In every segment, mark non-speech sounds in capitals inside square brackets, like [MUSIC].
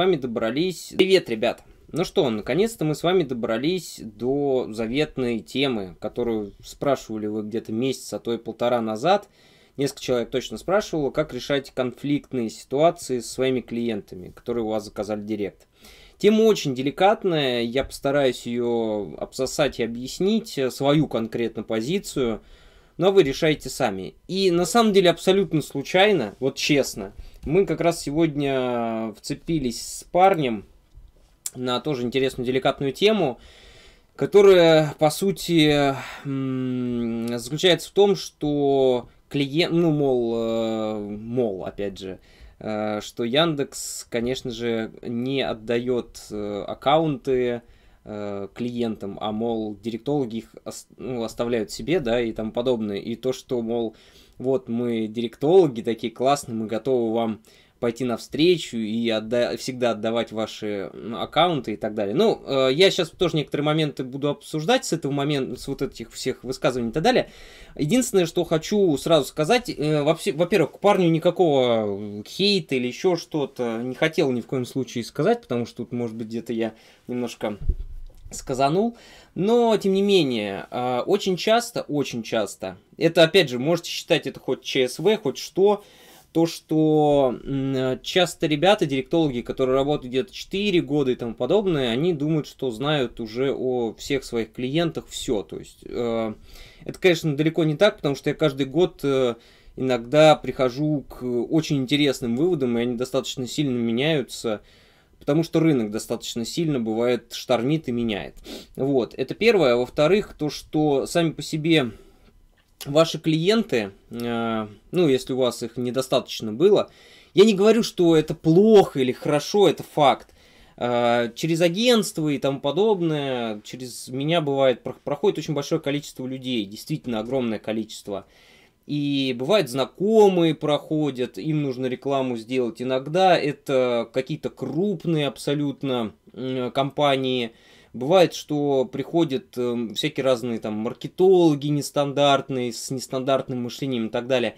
вами добрались... Привет, ребят! Ну что, наконец-то мы с вами добрались до заветной темы, которую спрашивали вы где-то месяц, а то и полтора назад. Несколько человек точно спрашивало, как решать конфликтные ситуации с своими клиентами, которые у вас заказали директ. Тема очень деликатная, я постараюсь ее обсосать и объяснить, э, свою конкретно позицию, но вы решаете сами. И на самом деле абсолютно случайно, вот честно – мы как раз сегодня вцепились с парнем на тоже интересную, деликатную тему, которая, по сути, заключается в том, что клиент, ну, мол, э, мол, опять же, э, что Яндекс, конечно же, не отдает э, аккаунты клиентам, а, мол, директологи их ну, оставляют себе, да, и тому подобное. И то, что, мол, вот мы директологи такие классные, мы готовы вам пойти навстречу и отда- всегда отдавать ваши аккаунты и так далее. Ну, э, я сейчас тоже некоторые моменты буду обсуждать с этого момента, с вот этих всех высказываний и так далее. Единственное, что хочу сразу сказать, э, во-первых, к парню никакого хейта или еще что-то не хотел ни в коем случае сказать, потому что тут, может быть, где-то я немножко сказанул. Но, тем не менее, э, очень часто, очень часто, это, опять же, можете считать это хоть ЧСВ, хоть что, то, что э, часто ребята, директологи, которые работают где-то 4 года и тому подобное, они думают, что знают уже о всех своих клиентах все. То есть, э, это, конечно, далеко не так, потому что я каждый год иногда прихожу к очень интересным выводам, и они достаточно сильно меняются – потому что рынок достаточно сильно бывает штормит и меняет. Вот, это первое. А во-вторых, то, что сами по себе ваши клиенты, э, ну, если у вас их недостаточно было, я не говорю, что это плохо или хорошо, это факт. Э, через агентство и тому подобное, через меня бывает, проходит очень большое количество людей, действительно огромное количество. И бывает знакомые проходят, им нужно рекламу сделать. Иногда это какие-то крупные абсолютно компании. Бывает, что приходят эм, всякие разные там маркетологи нестандартные, с нестандартным мышлением и так далее.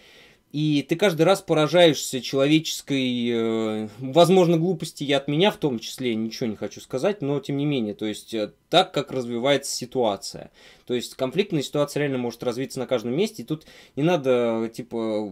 И ты каждый раз поражаешься человеческой, э, возможно, глупости и от меня в том числе, ничего не хочу сказать, но тем не менее, то есть э, так, как развивается ситуация. То есть конфликтная ситуация реально может развиться на каждом месте, и тут не надо, типа,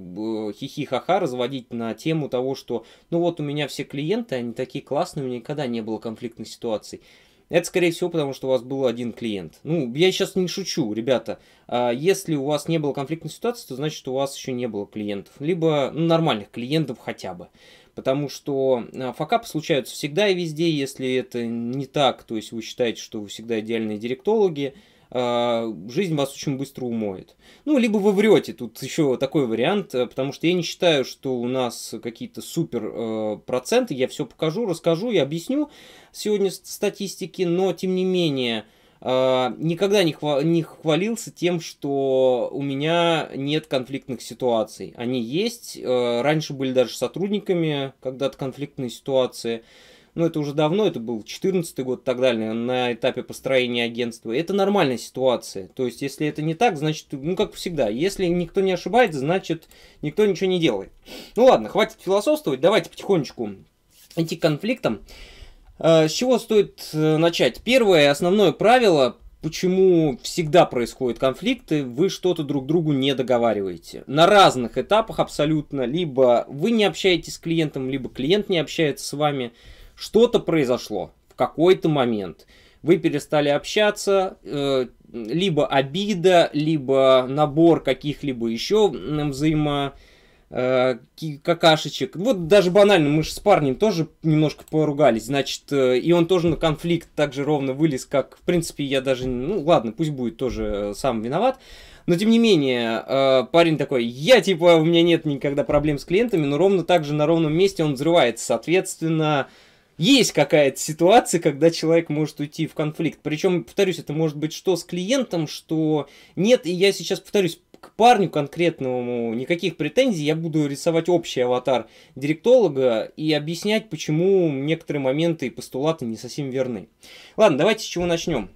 э, хихи-ха-ха разводить на тему того, что, ну вот у меня все клиенты, они такие классные, у меня никогда не было конфликтных ситуаций. Это, скорее всего, потому что у вас был один клиент. Ну, я сейчас не шучу, ребята. А, если у вас не было конфликтной ситуации, то значит, у вас еще не было клиентов. Либо ну, нормальных клиентов хотя бы. Потому что а, факапы случаются всегда и везде. Если это не так, то есть вы считаете, что вы всегда идеальные директологи, а, жизнь вас очень быстро умоет. Ну, либо вы врете, тут еще такой вариант, э, потому что я не считаю, что у нас какие-то супер э, проценты, я все покажу, расскажу и объясню сегодня статистики, но тем не менее а, никогда не, не хвалился тем, что у меня нет конфликтных ситуаций. Они есть. Э, раньше были даже сотрудниками когда-то конфликтные ситуации ну это уже давно, это был 14 год и так далее, на этапе построения агентства. Это нормальная ситуация. То есть, если это не так, значит, ну как всегда, если никто не ошибается, значит, никто ничего не делает. Ну ладно, хватит философствовать, давайте потихонечку идти к конфликтам. Э, с чего стоит э, начать? Первое, основное правило почему всегда происходят конфликты, вы что-то друг другу не договариваете. На разных этапах абсолютно. Либо вы не общаетесь с клиентом, либо клиент не общается с вами. Что-то произошло в какой-то момент. Вы перестали общаться, э, либо обида, либо набор каких-либо еще взаимо э, какашечек. Вот даже банально, мы же с парнем тоже немножко поругались, значит, э, и он тоже на конфликт так же ровно вылез, как, в принципе, я даже, ну ладно, пусть будет тоже сам виноват, но тем не менее, э, парень такой, я типа, у меня нет никогда проблем с клиентами, но ровно так же на ровном месте он взрывается, соответственно, есть какая-то ситуация, когда человек может уйти в конфликт. Причем, повторюсь, это может быть что с клиентом, что нет. И я сейчас, повторюсь, к парню конкретному никаких претензий. Я буду рисовать общий аватар директолога и объяснять, почему некоторые моменты и постулаты не совсем верны. Ладно, давайте с чего начнем.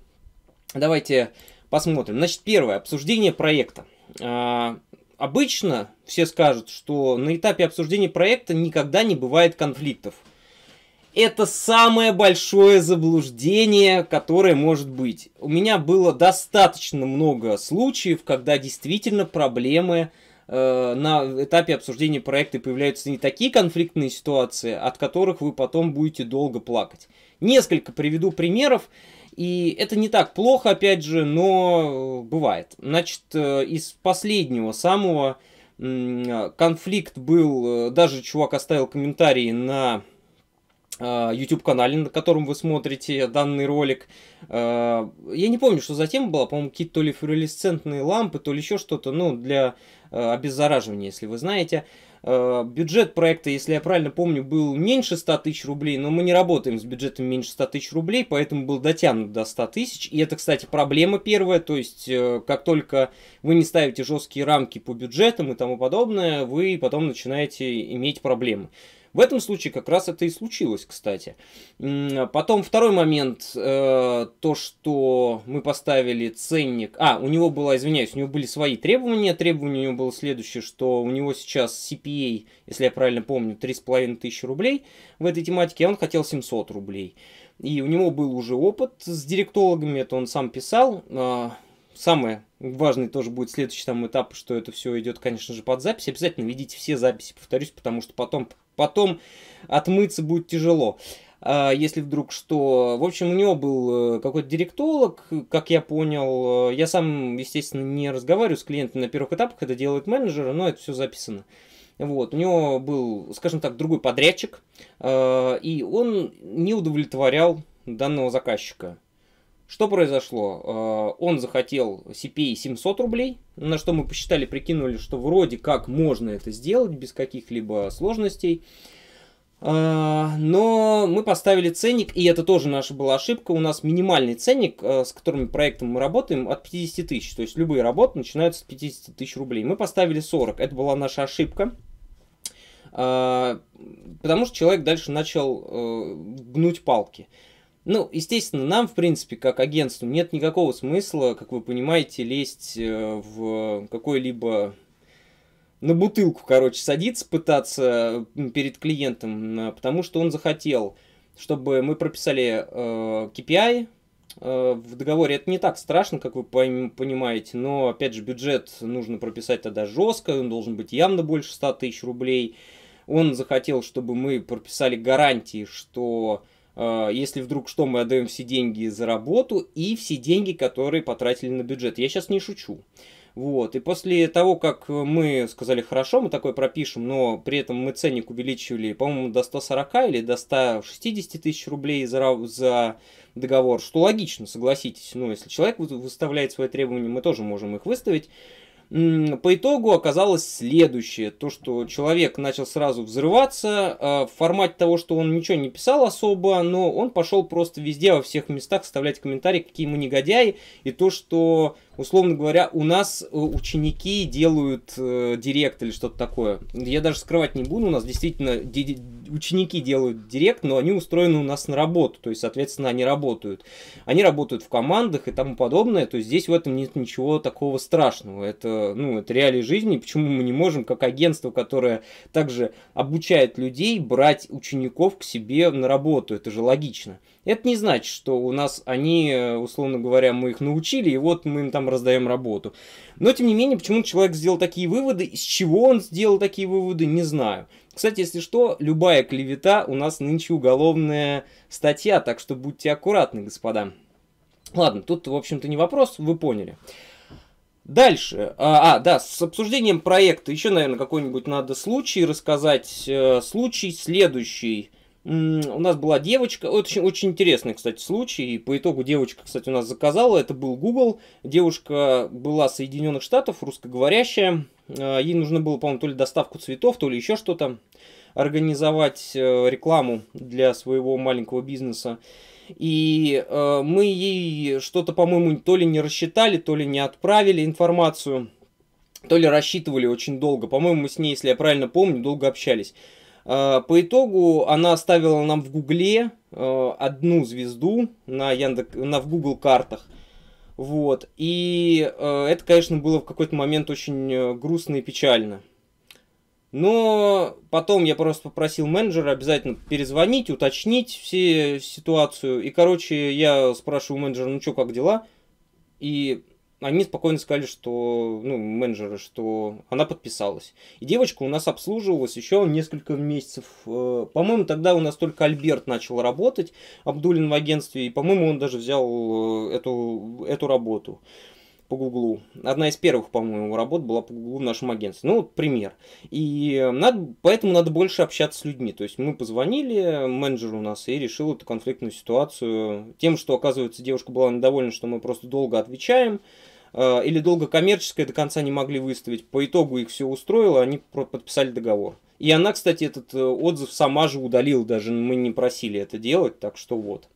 Давайте посмотрим. Значит, первое. Обсуждение проекта. А, обычно все скажут, что на этапе обсуждения проекта никогда не бывает конфликтов – это самое большое заблуждение, которое может быть. У меня было достаточно много случаев, когда действительно проблемы э, на этапе обсуждения проекта появляются не такие конфликтные ситуации, от которых вы потом будете долго плакать. Несколько приведу примеров. И это не так плохо, опять же, но э, бывает. Значит, э, из последнего самого э, конфликт был, даже чувак оставил комментарии на а, YouTube-канале, на котором вы смотрите данный ролик. А, я не помню, что за тема была, по-моему, какие-то ли флуоресцентные лампы, то ли еще что-то, ну, для а, обеззараживания, если вы знаете. Бюджет проекта, если я правильно помню, был меньше 100 тысяч рублей, но мы не работаем с бюджетом меньше 100 тысяч рублей, поэтому был дотянут до 100 тысяч. И это, кстати, проблема первая, то есть э, как только вы не ставите жесткие рамки по бюджетам и тому подобное, вы потом начинаете иметь проблемы. В этом случае как раз это и случилось, кстати. Потом второй момент, э, то, что мы поставили ценник. А, у него было, извиняюсь, у него были свои требования. Требование у него было следующее, что у него сейчас CPA, если я правильно помню, 3,5 тысячи рублей в этой тематике, а он хотел 700 рублей. И у него был уже опыт с директологами, это он сам писал. А, самое важное, тоже будет следующий там этап, что это все идет, конечно же, под запись. Обязательно ведите все записи, повторюсь, потому что потом потом отмыться будет тяжело а, если вдруг что. В общем, у него был э, какой-то директолог, как я понял. Э, я сам, естественно, не разговариваю с клиентами на первых этапах, это делает менеджер, но это все записано. Вот, у него был, скажем так, другой подрядчик, э, и он не удовлетворял данного заказчика. Что произошло? Э, он захотел CPA 700 e рублей, на что мы посчитали, прикинули, что вроде как можно это сделать без каких-либо сложностей. Э, но мы поставили ценник, и это тоже наша была ошибка. У нас минимальный ценник, э, с которым проектом мы работаем, от 50 тысяч. То есть любые работы начинаются с 50 тысяч рублей. Мы поставили 40. Это была наша ошибка. Потому что человек дальше начал гнуть палки. Ну, естественно, нам, в принципе, как агентству, нет никакого смысла, как вы понимаете, лезть э, в какой-либо на бутылку, короче, садиться, пытаться перед клиентом, а, потому что он захотел, чтобы мы прописали э, KPI. Э, в договоре это не так страшно, как вы понимаете, но, опять же, бюджет нужно прописать тогда жестко, он должен быть явно больше 100 тысяч рублей. Он захотел, чтобы мы прописали гарантии, что Э, если вдруг что, мы отдаем все деньги за работу и все деньги, которые потратили на бюджет. Я сейчас не шучу. Вот. И после того, как мы сказали, хорошо, мы такое пропишем, но при этом мы ценник увеличивали, по-моему, до 140 или до 160 тысяч рублей за, за договор, что логично, согласитесь. Ну, если человек выставляет свои требования, мы тоже можем их выставить. По итогу оказалось следующее, то что человек начал сразу взрываться, а, в формате того, что он ничего не писал особо, но он пошел просто везде, во всех местах вставлять комментарии, какие ему негодяи, и то, что условно говоря, у нас э, ученики делают э, директ или что-то такое. Я даже скрывать не буду, у нас действительно ди- ученики делают директ, но они устроены у нас на работу, то есть, соответственно, они работают. Они работают в командах и тому подобное, то есть здесь в этом нет ничего такого страшного. Это, ну, это реалии жизни, почему мы не можем, как агентство, которое также обучает людей, брать учеников к себе на работу, это же логично. Это не значит, что у нас они, э, условно говоря, мы их научили, и вот мы им там раздаем работу. Но, тем не менее, почему человек сделал такие выводы, из чего он сделал такие выводы, не знаю. Кстати, если что, любая клевета у нас нынче уголовная статья, так что будьте аккуратны, господа. Ладно, тут, в общем-то, не вопрос, вы поняли. Дальше. А, а, да, с обсуждением проекта еще, наверное, какой-нибудь надо случай рассказать. Э, случай следующий – у нас была девочка, очень, очень интересный, кстати, случай, и по итогу девочка, кстати, у нас заказала, это был Google, девушка была Соединенных Штатов, русскоговорящая, э, ей нужно было, по-моему, то ли доставку цветов, то ли еще что-то, организовать э, рекламу для своего маленького бизнеса. И э, мы ей что-то, по-моему, то ли не рассчитали, то ли не отправили информацию, то ли рассчитывали очень долго. По-моему, мы с ней, если я правильно помню, долго общались. А, по итогу она оставила нам в Гугле э, одну звезду на, Яндек... на в Google картах. Вот. И э, это, конечно, было в какой-то момент очень э, грустно и печально. Но потом я просто попросил менеджера обязательно перезвонить, уточнить все ситуацию. И, короче, я спрашиваю менеджера, ну что, как дела? И они спокойно сказали, что, ну, менеджеры, что она подписалась. И девочка у нас обслуживалась еще несколько месяцев. Э, по-моему, тогда у нас только Альберт начал работать, Абдулин в агентстве, и, по-моему, он даже взял э, эту, эту работу по Гуглу. Одна из первых, по-моему, работ была по Гуглу в нашем агентстве. Ну, вот пример. И надо, поэтому надо больше общаться с людьми. То есть мы позвонили менеджеру у нас и решил эту конфликтную ситуацию тем, что, оказывается, девушка была недовольна, что мы просто долго отвечаем э, или долго коммерческое до конца не могли выставить. По итогу их все устроило, они подписали договор. И она, кстати, этот э, отзыв сама же удалила, даже мы не просили это делать, так что вот.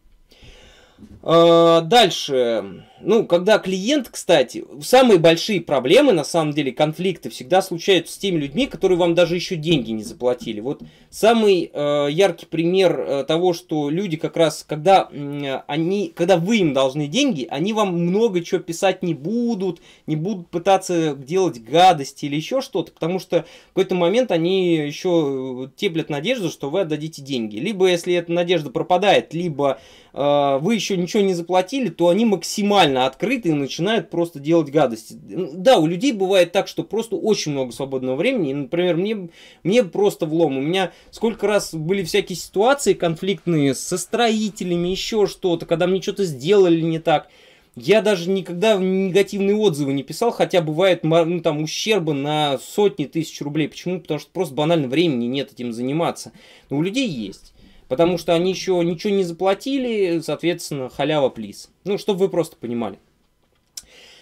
А, дальше, ну, когда клиент, кстати, самые большие проблемы, на самом деле, конфликты всегда случаются с теми людьми, которые вам даже еще деньги не заплатили. Вот самый э, яркий пример э, того, что люди как раз, когда э, они, когда вы им должны деньги, они вам много чего писать не будут, не будут пытаться делать гадости или еще что-то, потому что в какой-то момент они еще теплят надежду, что вы отдадите деньги. Либо если эта надежда пропадает, либо э, вы еще еще ничего не заплатили, то они максимально открыты и начинают просто делать гадости. Да, у людей бывает так, что просто очень много свободного времени. Например, мне, мне просто влом. У меня сколько раз были всякие ситуации конфликтные со строителями, еще что-то, когда мне что-то сделали не так. Я даже никогда негативные отзывы не писал, хотя бывает ну, там, ущерба на сотни тысяч рублей. Почему? Потому что просто банально времени нет этим заниматься. Но у людей есть потому что они еще ничего не заплатили, соответственно, халява плиз. Ну, чтобы вы просто понимали.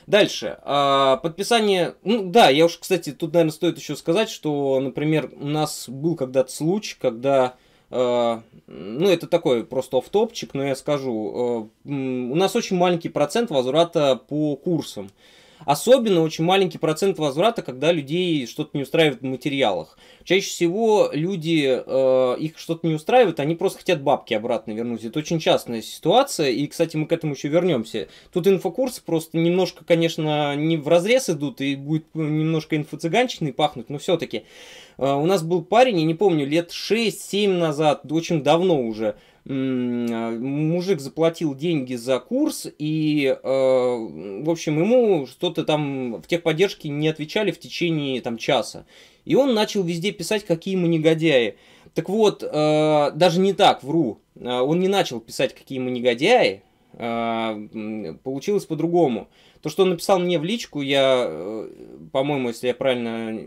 Дальше. А, подписание... Ну, да, я уж, кстати, тут, наверное, стоит еще сказать, что, например, у нас был когда-то случай, когда... А, ну, это такой просто офтопчик, но я скажу. А, у нас очень маленький процент возврата по курсам. Особенно очень маленький процент возврата, когда людей что-то не устраивает в материалах. Чаще всего люди, э, их что-то не устраивает, они просто хотят бабки обратно вернуть. Это очень частная ситуация, и, кстати, мы к этому еще вернемся. Тут инфокурсы просто немножко, конечно, не в разрез идут, и будет немножко инфо пахнуть, но все-таки. Э, у нас был парень, я не помню, лет 6-7 назад, очень давно уже, а, мужик заплатил деньги за курс, и, э, в общем, ему что-то там в техподдержке не отвечали в течение там часа. И он начал везде писать, какие мы негодяи. Так вот, э, даже не так, вру. Э, он не начал писать, какие мы негодяи. Получилось по-другому. То, что он написал мне в личку, я, по-моему, если я правильно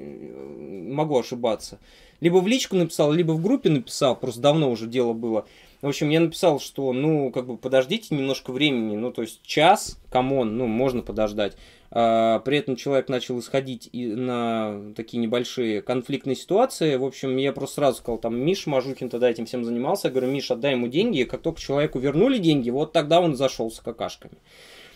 могу ошибаться, либо в личку написал, либо в группе написал, просто давно уже дело было. В общем, я написал, что, ну, как бы подождите немножко времени, ну, то есть час, камон, ну, можно подождать. А, при этом человек начал исходить и на такие небольшие конфликтные ситуации. В общем, я просто сразу сказал, там, Миш Мажухин тогда этим всем занимался. Я говорю, Миш, отдай ему деньги. И как только человеку вернули деньги, вот тогда он зашел с какашками.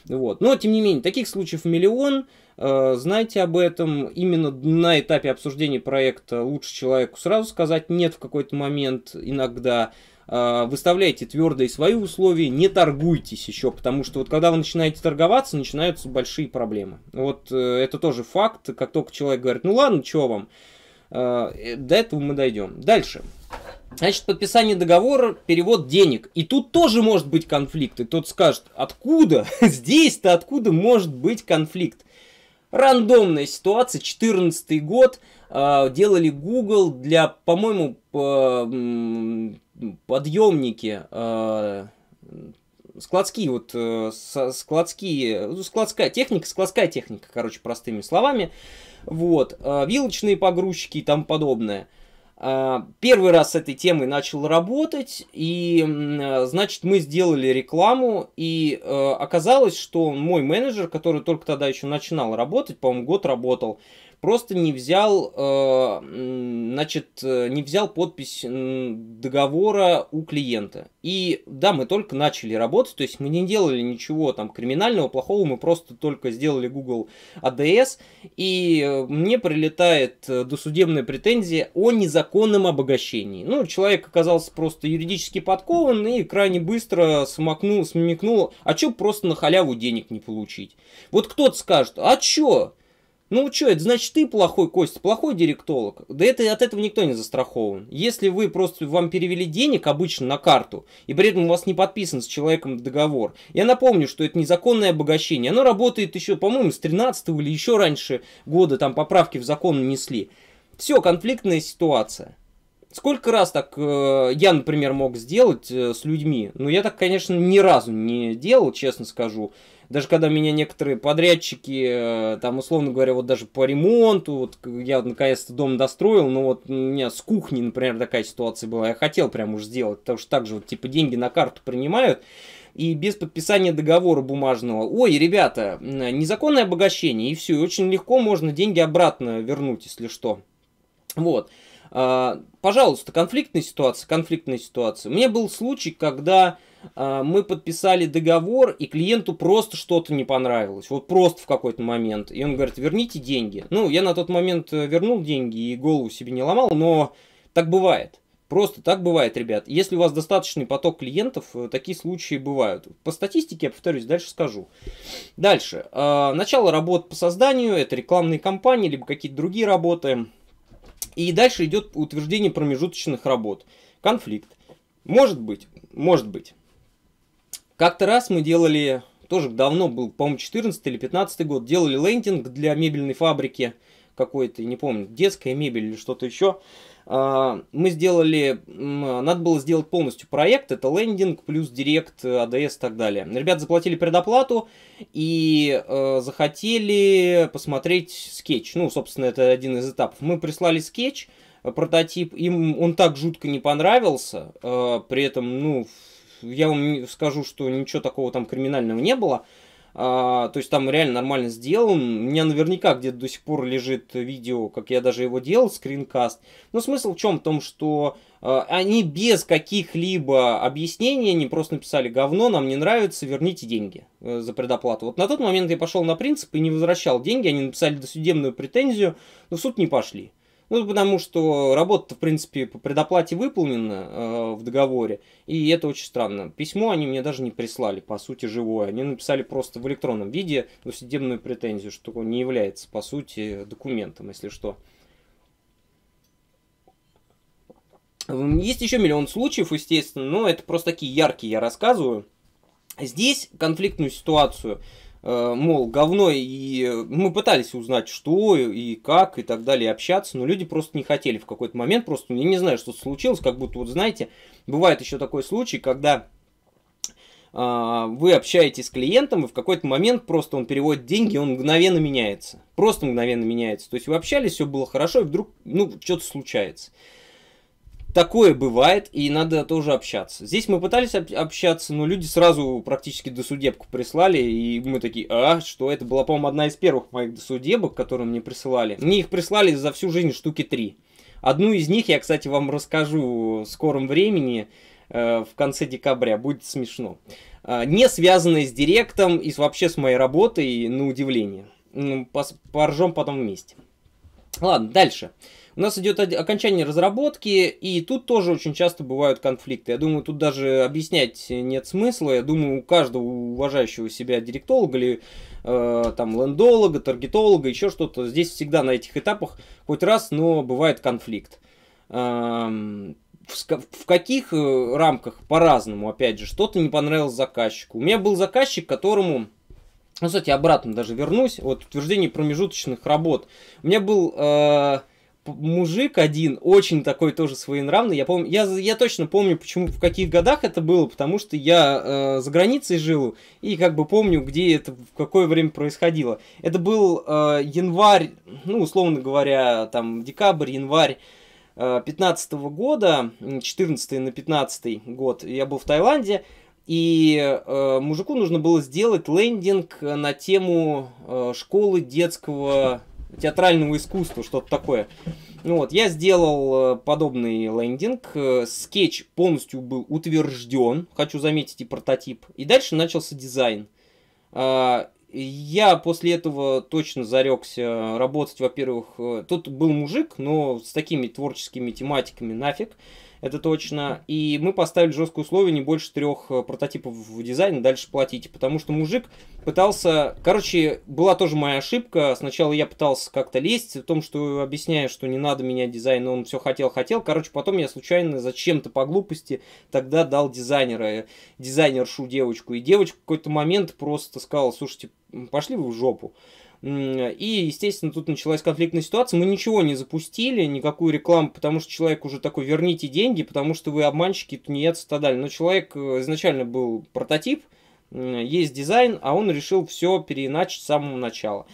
Вот. Но, тем не менее, таких случаев миллион. А, знаете об этом. Именно на этапе обсуждения проекта лучше человеку сразу сказать нет в какой-то момент иногда. Э, выставляйте твердые свои условия, не торгуйтесь еще, потому что вот когда вы начинаете торговаться, начинаются большие проблемы. Вот э, это тоже факт, как только человек говорит, ну ладно, чего вам, э, до этого мы дойдем. Дальше. Значит, подписание договора, перевод денег. И тут тоже может быть конфликт. И тот скажет, откуда? [LAUGHS] Здесь-то откуда может быть конфликт? Рандомная ситуация, 2014 год, делали Google для, по-моему, подъемники, э, складские вот э, складские ну, складская техника складская техника короче простыми словами вот э, вилочные погрузчики и тому подобное первый раз с этой темой начал работать и значит мы сделали рекламу и оказалось что мой менеджер который только тогда еще начинал работать по-моему год работал просто не взял, э, значит, э, не взял подпись договора у клиента. И да, мы только начали работать, то есть мы не делали ничего там криминального, плохого, мы просто только сделали Google ADS, а и э, мне прилетает досудебная претензия о незаконном обогащении. Ну, человек оказался просто юридически подкован и крайне быстро смакнул, смекнул, а чё просто на халяву денег не получить? Вот кто-то скажет, а чё? Ну что, это значит ты плохой, Кость, плохой директолог. Да это, от этого никто не застрахован. Если вы просто вам перевели денег обычно на карту, и при этом у вас не подписан с человеком договор. Я напомню, что это незаконное обогащение. Оно работает еще, по-моему, с 13 или еще раньше года, там поправки в закон внесли. Все, конфликтная ситуация. Сколько раз так э, я, например, мог сделать э, с людьми? Ну, я так, конечно, ни разу не делал, честно скажу. Даже когда меня некоторые подрядчики, э, там, условно говоря, вот даже по ремонту, вот я наконец-то дом достроил, но ну, вот у меня с кухни, например, такая ситуация была, я хотел прям уж сделать, потому что так же вот, типа, деньги на карту принимают, и без подписания договора бумажного. Ой, ребята, незаконное обогащение, и все, и очень легко можно деньги обратно вернуть, если что. Вот. А, пожалуйста, конфликтная ситуация, конфликтная ситуация. У меня был случай, когда а, мы подписали договор, и клиенту просто что-то не понравилось. Вот просто в какой-то момент. И он говорит, верните деньги. Ну, я на тот момент э, вернул деньги и голову себе не ломал, но так бывает. Просто так бывает, ребят. Если у вас достаточный поток клиентов, э, такие случаи бывают. По статистике, я повторюсь, дальше скажу. Дальше. А, начало работ по созданию, это рекламные кампании, либо какие-то другие работы. И дальше идет утверждение промежуточных работ. Конфликт. Может быть, может быть. Как-то раз мы делали, тоже давно был, по-моему, 14 или 15 год, делали лендинг для мебельной фабрики какой-то, не помню, детская мебель или что-то еще. А, мы сделали, надо было сделать полностью проект, это лендинг плюс директ, адс и так далее. Ребята заплатили предоплату и э, захотели посмотреть скетч. Ну, собственно, это один из этапов. Мы прислали скетч, э, прототип, им он так жутко не понравился, э, при этом, ну, я вам скажу, что ничего такого там криминального не было. А, то есть там реально нормально сделан. У меня наверняка где-то до сих пор лежит видео, как я даже его делал, скринкаст. Но смысл в чем? В том, что а, они без каких-либо объяснений, они просто написали «говно, нам не нравится, верните деньги э, за предоплату». Вот на тот момент я пошел на принцип и не возвращал деньги, они написали досудебную претензию, но в суд не пошли. Ну, потому что работа в принципе, по предоплате выполнена э, в договоре, и это очень странно. Письмо они мне даже не прислали, по сути, живое. Они написали просто в электронном виде судебную претензию, что не является, по сути, документом, если что. Есть еще миллион случаев, естественно, но это просто такие яркие я рассказываю. Здесь конфликтную ситуацию – Э, мол, говно, и мы пытались узнать, что и как, и так далее, общаться, но люди просто не хотели в какой-то момент, просто, ну, я не знаю, что случилось, как будто, вот знаете, бывает еще такой случай, когда а, вы общаетесь с клиентом, и в какой-то момент просто он переводит деньги, он мгновенно меняется, просто мгновенно меняется, то есть вы общались, все было хорошо, и вдруг, ну, что-то случается такое бывает, и надо тоже общаться. Здесь мы пытались об- общаться, но люди сразу практически досудебку прислали, и мы такие, а, что это была, по-моему, одна из первых моих досудебок, которые мне присылали. Мне их прислали за всю жизнь штуки три. Одну из них я, кстати, вам расскажу в скором времени, э, в конце декабря, будет смешно. Э, не связанные с директом и вообще с моей работой, на удивление. поржем потом вместе. Ладно, дальше. Дальше. У нас идет окончание разработки, и тут тоже очень часто бывают конфликты. Я думаю, тут даже объяснять нет смысла. Я думаю, у каждого уважающего себя директолога или э, там лендолога, таргетолога, еще что-то, здесь всегда на этих этапах хоть раз, но бывает конфликт. Эм, в, в каких э, рамках по-разному, опять же, что-то не понравилось заказчику. У меня был заказчик, которому ну, кстати, обратно даже вернусь. Вот утверждение промежуточных работ. У меня был э, мужик один, очень такой тоже своенравный. Я, помню, я, я точно помню, почему, в каких годах это было, потому что я э, за границей жил и как бы помню, где это, в какое время происходило. Это был э, январь, ну, условно говоря, там, декабрь, январь 15 э, года, 14 на 15 год, я был в Таиланде, и э, мужику нужно было сделать лендинг на тему э, школы детского театрального искусства, что-то такое. Ну вот, я сделал э, подобный лендинг, э, скетч полностью был утвержден, хочу заметить, и прототип. И дальше начался дизайн. А, я после этого точно зарекся работать, во-первых, э, тут был мужик, но с такими творческими тематиками нафиг это точно. И мы поставили жесткое условие не больше трех э, прототипов в дизайне, дальше платите. Потому что мужик пытался... Короче, была тоже моя ошибка. Сначала я пытался как-то лезть в том, что объясняю, что не надо менять дизайн, но он все хотел-хотел. Короче, потом я случайно зачем-то по глупости тогда дал дизайнера, э, дизайнершу девочку. И девочка в какой-то момент просто сказала, слушайте, пошли вы в жопу. И, естественно, тут началась конфликтная ситуация. Мы ничего не запустили, никакую рекламу, потому что человек уже такой, верните деньги, потому что вы обманщики, тунеядцы и так далее. Но человек э, изначально был прототип, есть дизайн, а он решил все переиначить с самого начала.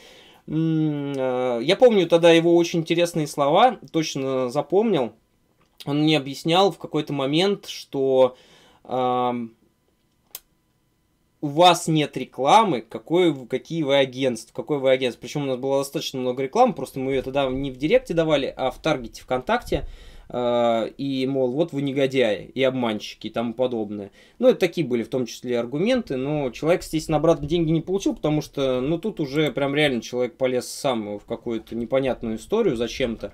Э, я помню тогда его очень интересные слова, точно запомнил. Он мне объяснял в какой-то момент, что у вас нет рекламы, Какой, какие вы агентство, какой вы агентство. Причем у нас было достаточно много рекламы, просто мы ее тогда не в Директе давали, а в Таргете ВКонтакте. Э, и, мол, вот вы негодяи и обманщики и тому подобное. Ну, это такие были в том числе аргументы, но человек, естественно, обратно деньги не получил, потому что, ну, тут уже прям реально человек полез сам в какую-то непонятную историю зачем-то.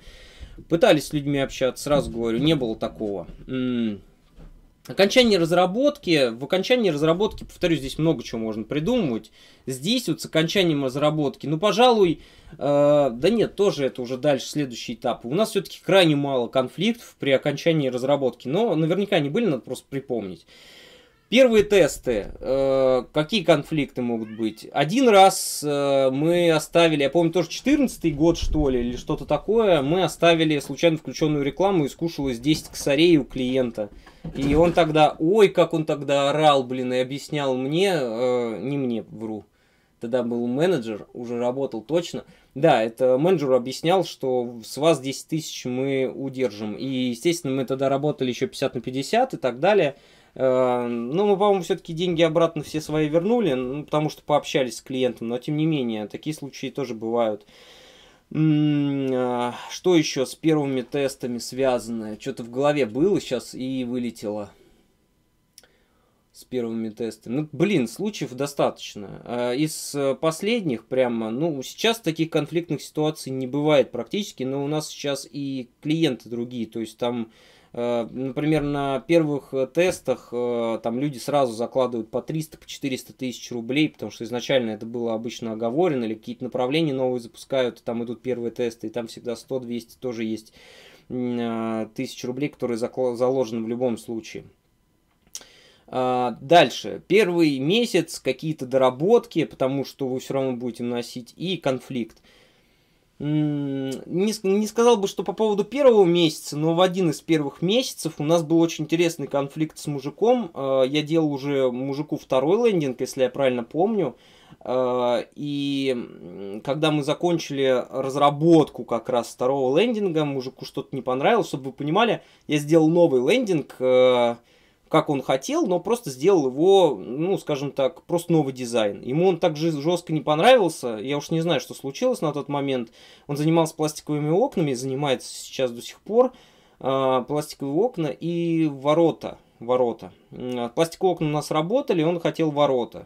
Пытались с людьми общаться, сразу говорю, не было такого. Окончание разработки. В окончании разработки, повторюсь здесь много чего можно придумывать. Здесь вот с окончанием разработки, ну, пожалуй, э, да нет, тоже это уже дальше следующий этап. У нас все-таки крайне мало конфликтов при окончании разработки, но наверняка они были, надо просто припомнить. Первые тесты. Э, какие конфликты могут быть? Один раз э, мы оставили, я помню, тоже 14 год, что ли, или что-то такое, мы оставили случайно включенную рекламу и скушалось 10 косарей у клиента. И он тогда, ой, как он тогда орал, блин, и объяснял мне, э, не мне, вру, тогда был менеджер, уже работал точно. Да, это менеджер объяснял, что с вас 10 тысяч мы удержим. И, естественно, мы тогда работали еще 50 на 50 и так далее. Э, но ну, мы, по-моему, все-таки деньги обратно все свои вернули, ну, потому что пообщались с клиентом, но тем не менее, такие случаи тоже бывают. А, что еще с первыми тестами связано? Что-то в голове было сейчас и вылетело с первыми тестами. Ну, блин, случаев достаточно. А, из э, последних прямо, ну, сейчас таких конфликтных ситуаций не бывает практически, но у нас сейчас и клиенты другие, то есть там Э, например, на первых э, тестах э, там люди сразу закладывают по 300, по 400 тысяч рублей, потому что изначально это было обычно оговорено, или какие-то направления новые запускают, там идут первые тесты, и там всегда 100-200 тоже есть тысяч рублей, которые заложены в любом случае. А, дальше. Первый месяц какие-то доработки, потому что вы все равно будете носить, и конфликт не, не сказал бы, что по поводу первого месяца, но в один из первых месяцев у нас был очень интересный конфликт с мужиком. Э, я делал уже мужику второй лендинг, если я правильно помню. Э, и когда мы закончили разработку как раз второго лендинга, мужику что-то не понравилось, чтобы вы понимали, я сделал новый лендинг, э, как он хотел, но просто сделал его, ну, скажем так, просто новый дизайн. Ему он так же жестко не понравился, я уж не знаю, что случилось на тот момент. Он занимался пластиковыми окнами, занимается сейчас до сих пор а, пластиковые окна и ворота. Ворота. А, пластиковые окна у нас работали, он хотел ворота.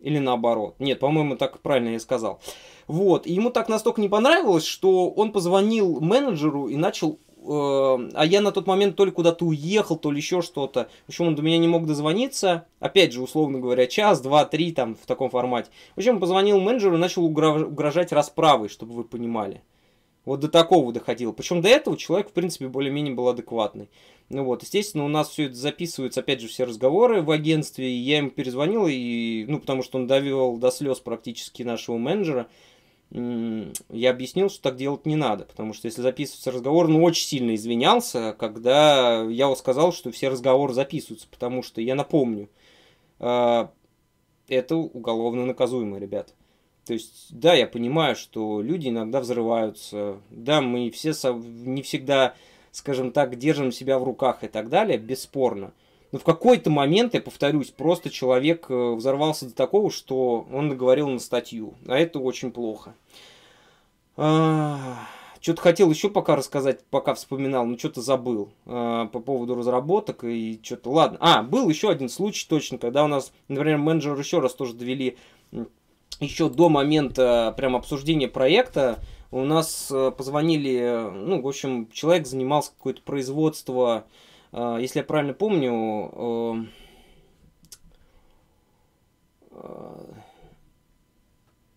Или наоборот. Нет, по-моему, так правильно я сказал. Вот. И ему так настолько не понравилось, что он позвонил менеджеру и начал Э, а я на тот момент то ли куда-то уехал, то ли еще что-то. В общем, он до меня не мог дозвониться. Опять же, условно говоря, час, два, три там в таком формате. В общем, позвонил менеджеру и начал угрожать расправой, чтобы вы понимали. Вот до такого доходило. Причем до этого человек, в принципе, более-менее был адекватный. Ну вот, естественно, у нас все это записывается, опять же, все разговоры в агентстве. И я ему перезвонил, и, ну, потому что он довел до слез практически нашего менеджера я объяснил, что так делать не надо, потому что если записывается разговор, ну очень сильно извинялся, когда я вот сказал, что все разговоры записываются, потому что, я напомню, а, это уголовно наказуемо, ребят. То есть, да, я понимаю, что люди иногда взрываются, да, мы все не всегда, скажем так, держим себя в руках и так далее, бесспорно – но ну, в какой-то момент, я повторюсь, просто человек э, взорвался до такого, что он наговорил на статью. А это очень плохо. А, что-то хотел еще пока рассказать, пока вспоминал, но что-то забыл э, по поводу разработок и что-то. Ладно. А, был еще один случай точно, когда у нас, например, менеджер еще раз тоже довели еще до момента а, прям обсуждения проекта. У нас э, позвонили, э, ну, в общем, человек занимался какое-то производство, э, а, если я правильно помню, эм, э,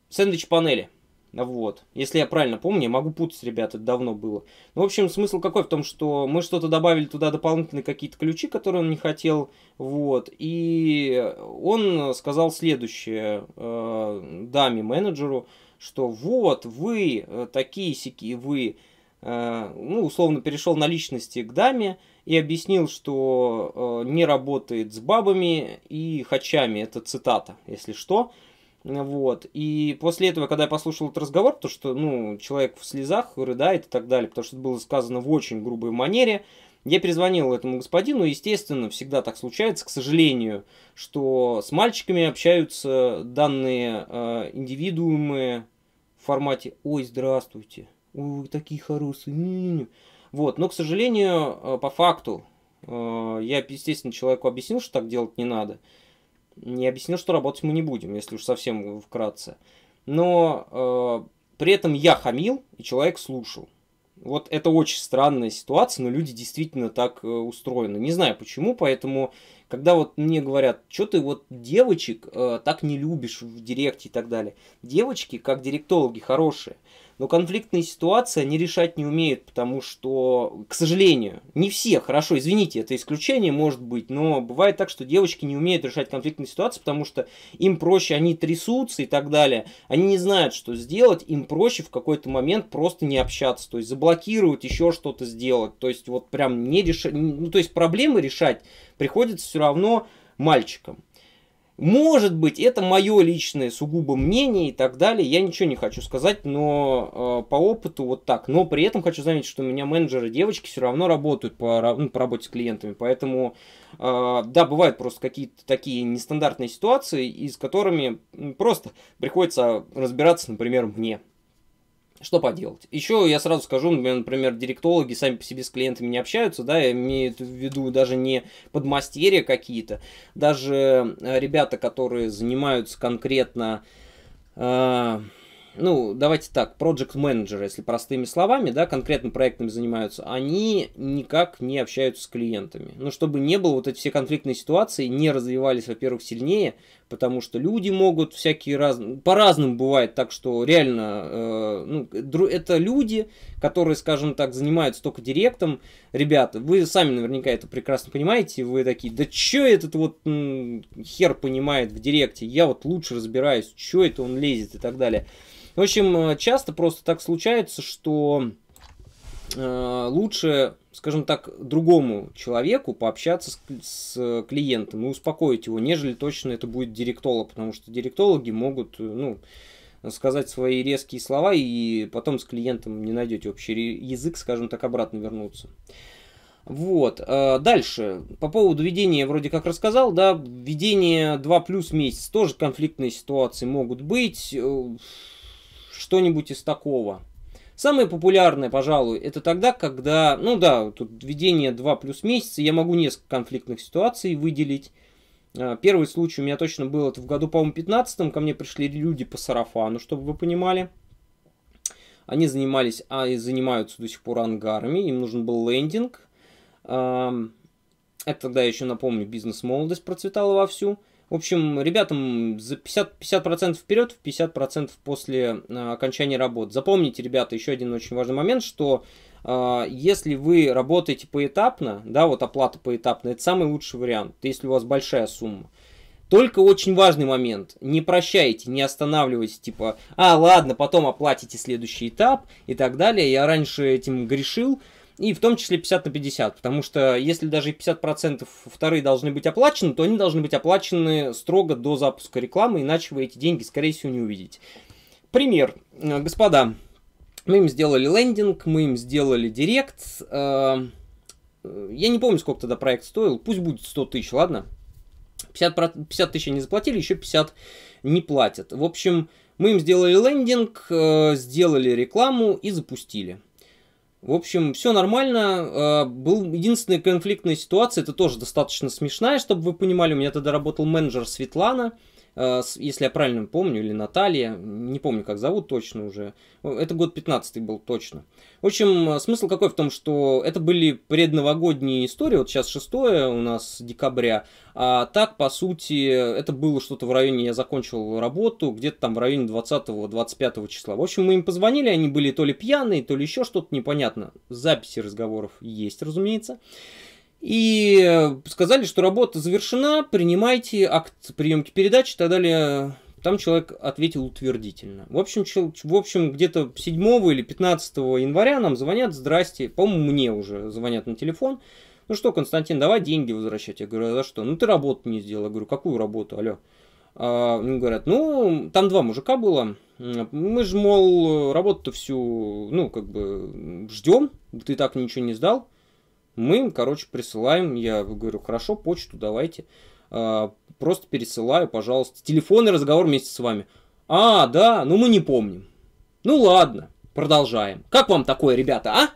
сэндвич панели. Вот. Если я правильно помню, я могу путать, ребята, это давно было. Ну, в общем, смысл какой? В том, что мы что-то добавили туда дополнительные какие-то ключи, которые он не хотел. Вот. И он сказал следующее э, даме-менеджеру, что вот вы э, такие сики, вы Э, ну, условно, перешел на личности к даме и объяснил, что э, не работает с бабами и хачами. Это цитата, если что. Вот. И после этого, когда я послушал этот разговор, то что, ну, человек в слезах рыдает и так далее, потому что это было сказано в очень грубой манере, я перезвонил этому господину, естественно, всегда так случается, к сожалению, что с мальчиками общаются данные э, индивидуумы в формате «Ой, здравствуйте, Ой, такие хорошие. Не-не-не. Вот, но, к сожалению, э, по факту, э, я, естественно, человеку объяснил, что так делать не надо. Не объяснил, что работать мы не будем, если уж совсем вкратце. Но э, при этом я хамил, и человек слушал. Вот это очень странная ситуация, но люди действительно так устроены. Не знаю почему, поэтому когда вот мне говорят, что ты вот девочек э, так не любишь в директе и так далее. Девочки, как директологи, хорошие. Но конфликтные ситуации они решать не умеют, потому что, к сожалению, не все, хорошо, извините, это исключение может быть, но бывает так, что девочки не умеют решать конфликтные ситуации, потому что им проще, они трясутся и так далее, они не знают, что сделать, им проще в какой-то момент просто не общаться, то есть заблокировать, еще что-то сделать, то есть вот прям не решать, ну то есть проблемы решать приходится все равно мальчикам. Может быть, это мое личное сугубо мнение и так далее. Я ничего не хочу сказать, но э, по опыту вот так. Но при этом хочу заметить, что у меня менеджеры девочки все равно работают по, ну, по работе с клиентами. Поэтому, э, да, бывают просто какие-то такие нестандартные ситуации, из которыми просто приходится разбираться, например, мне. Что поделать? Еще я сразу скажу, ну, например, директологи сами по себе с клиентами не общаются, да, я имею в виду даже не подмастерия какие-то, даже э, ребята, которые занимаются конкретно э, ну, давайте так, project менеджеры, если простыми словами, да, конкретно проектами занимаются, они никак не общаются с клиентами. Ну, чтобы не было вот эти все конфликтные ситуации, не развивались, во-первых, сильнее, потому что люди могут всякие разные, по-разному бывает так, что реально, э, ну, это люди, которые, скажем так, занимаются только директом. Ребята, вы сами наверняка это прекрасно понимаете, вы такие, да чё этот вот хер понимает в директе, я вот лучше разбираюсь, чё это он лезет и так далее. В общем, э, часто просто так случается, что э, лучше, скажем так, другому человеку пообщаться с, с э, клиентом и успокоить его, нежели точно это будет директолог, потому что директологи могут, ну, сказать свои резкие слова и потом с клиентом не найдете общий язык, скажем так, обратно вернуться. Вот. Дальше. По поводу ведения вроде как рассказал, да, ведение 2 плюс месяц тоже конфликтные ситуации могут быть что-нибудь из такого. Самое популярное, пожалуй, это тогда, когда, ну да, тут введение 2 плюс месяца, я могу несколько конфликтных ситуаций выделить. А, первый случай у меня точно был, это в году, по-моему, 15 ко мне пришли люди по сарафану, чтобы вы понимали. Они занимались, а и занимаются до сих пор ангарами, им нужен был лендинг. Это тогда еще, напомню, бизнес-молодость процветала вовсю. всю. В общем, ребятам за 50%, 50 вперед, 50% после а, окончания работ. Запомните, ребята, еще один очень важный момент, что а, если вы работаете поэтапно, да, вот оплата поэтапная, это самый лучший вариант, если у вас большая сумма. Только очень важный момент. Не прощайте, не останавливайте, типа, а, ладно, потом оплатите следующий этап и так далее. Я раньше этим грешил, и в том числе 50 на 50, потому что если даже 50% вторые должны быть оплачены, то они должны быть оплачены строго до запуска рекламы, иначе вы эти деньги, скорее всего, не увидите. Пример. Э, господа, мы им сделали лендинг, мы им сделали директ. Э, э, я не помню, сколько тогда проект стоил. Пусть будет 100 тысяч, ладно? 50, тысяч они заплатили, еще 50 не платят. В общем, мы им сделали лендинг, сделали рекламу и запустили. В общем, все нормально. Э, был единственная конфликтная ситуация, это тоже достаточно смешная, чтобы вы понимали. У меня тогда работал менеджер Светлана. Э, если я правильно помню, или Наталья, не помню, как зовут точно уже. Э, это год 15 был точно. В общем, э, смысл какой в том, что это были предновогодние истории, вот сейчас 6 у нас декабря, а так, по сути, это было что-то в районе, я закончил работу, где-то там в районе 20-25 числа. В общем, мы им позвонили, они были то ли пьяные, то ли еще что-то непонятно. Записи разговоров есть, разумеется. И сказали, что работа завершена, принимайте акт приемки передачи и так далее. Там человек ответил утвердительно. В общем, чел, в общем где-то 7 или 15 января нам звонят, здрасте, по-моему, мне уже звонят на телефон. Ну что, Константин, давай деньги возвращать. Я говорю, «А за что? Ну ты работу не сделал. Я говорю, какую работу, алло? А, они говорят, ну, там два мужика было. Мы же, мол, работу всю, ну, как бы, ждем. Ты так ничего не сдал. Мы им, короче, присылаем, я говорю, хорошо, почту давайте. А, просто пересылаю, пожалуйста. Телефонный разговор вместе с вами. А, да, ну мы не помним. Ну ладно, продолжаем. Как вам такое, ребята, а?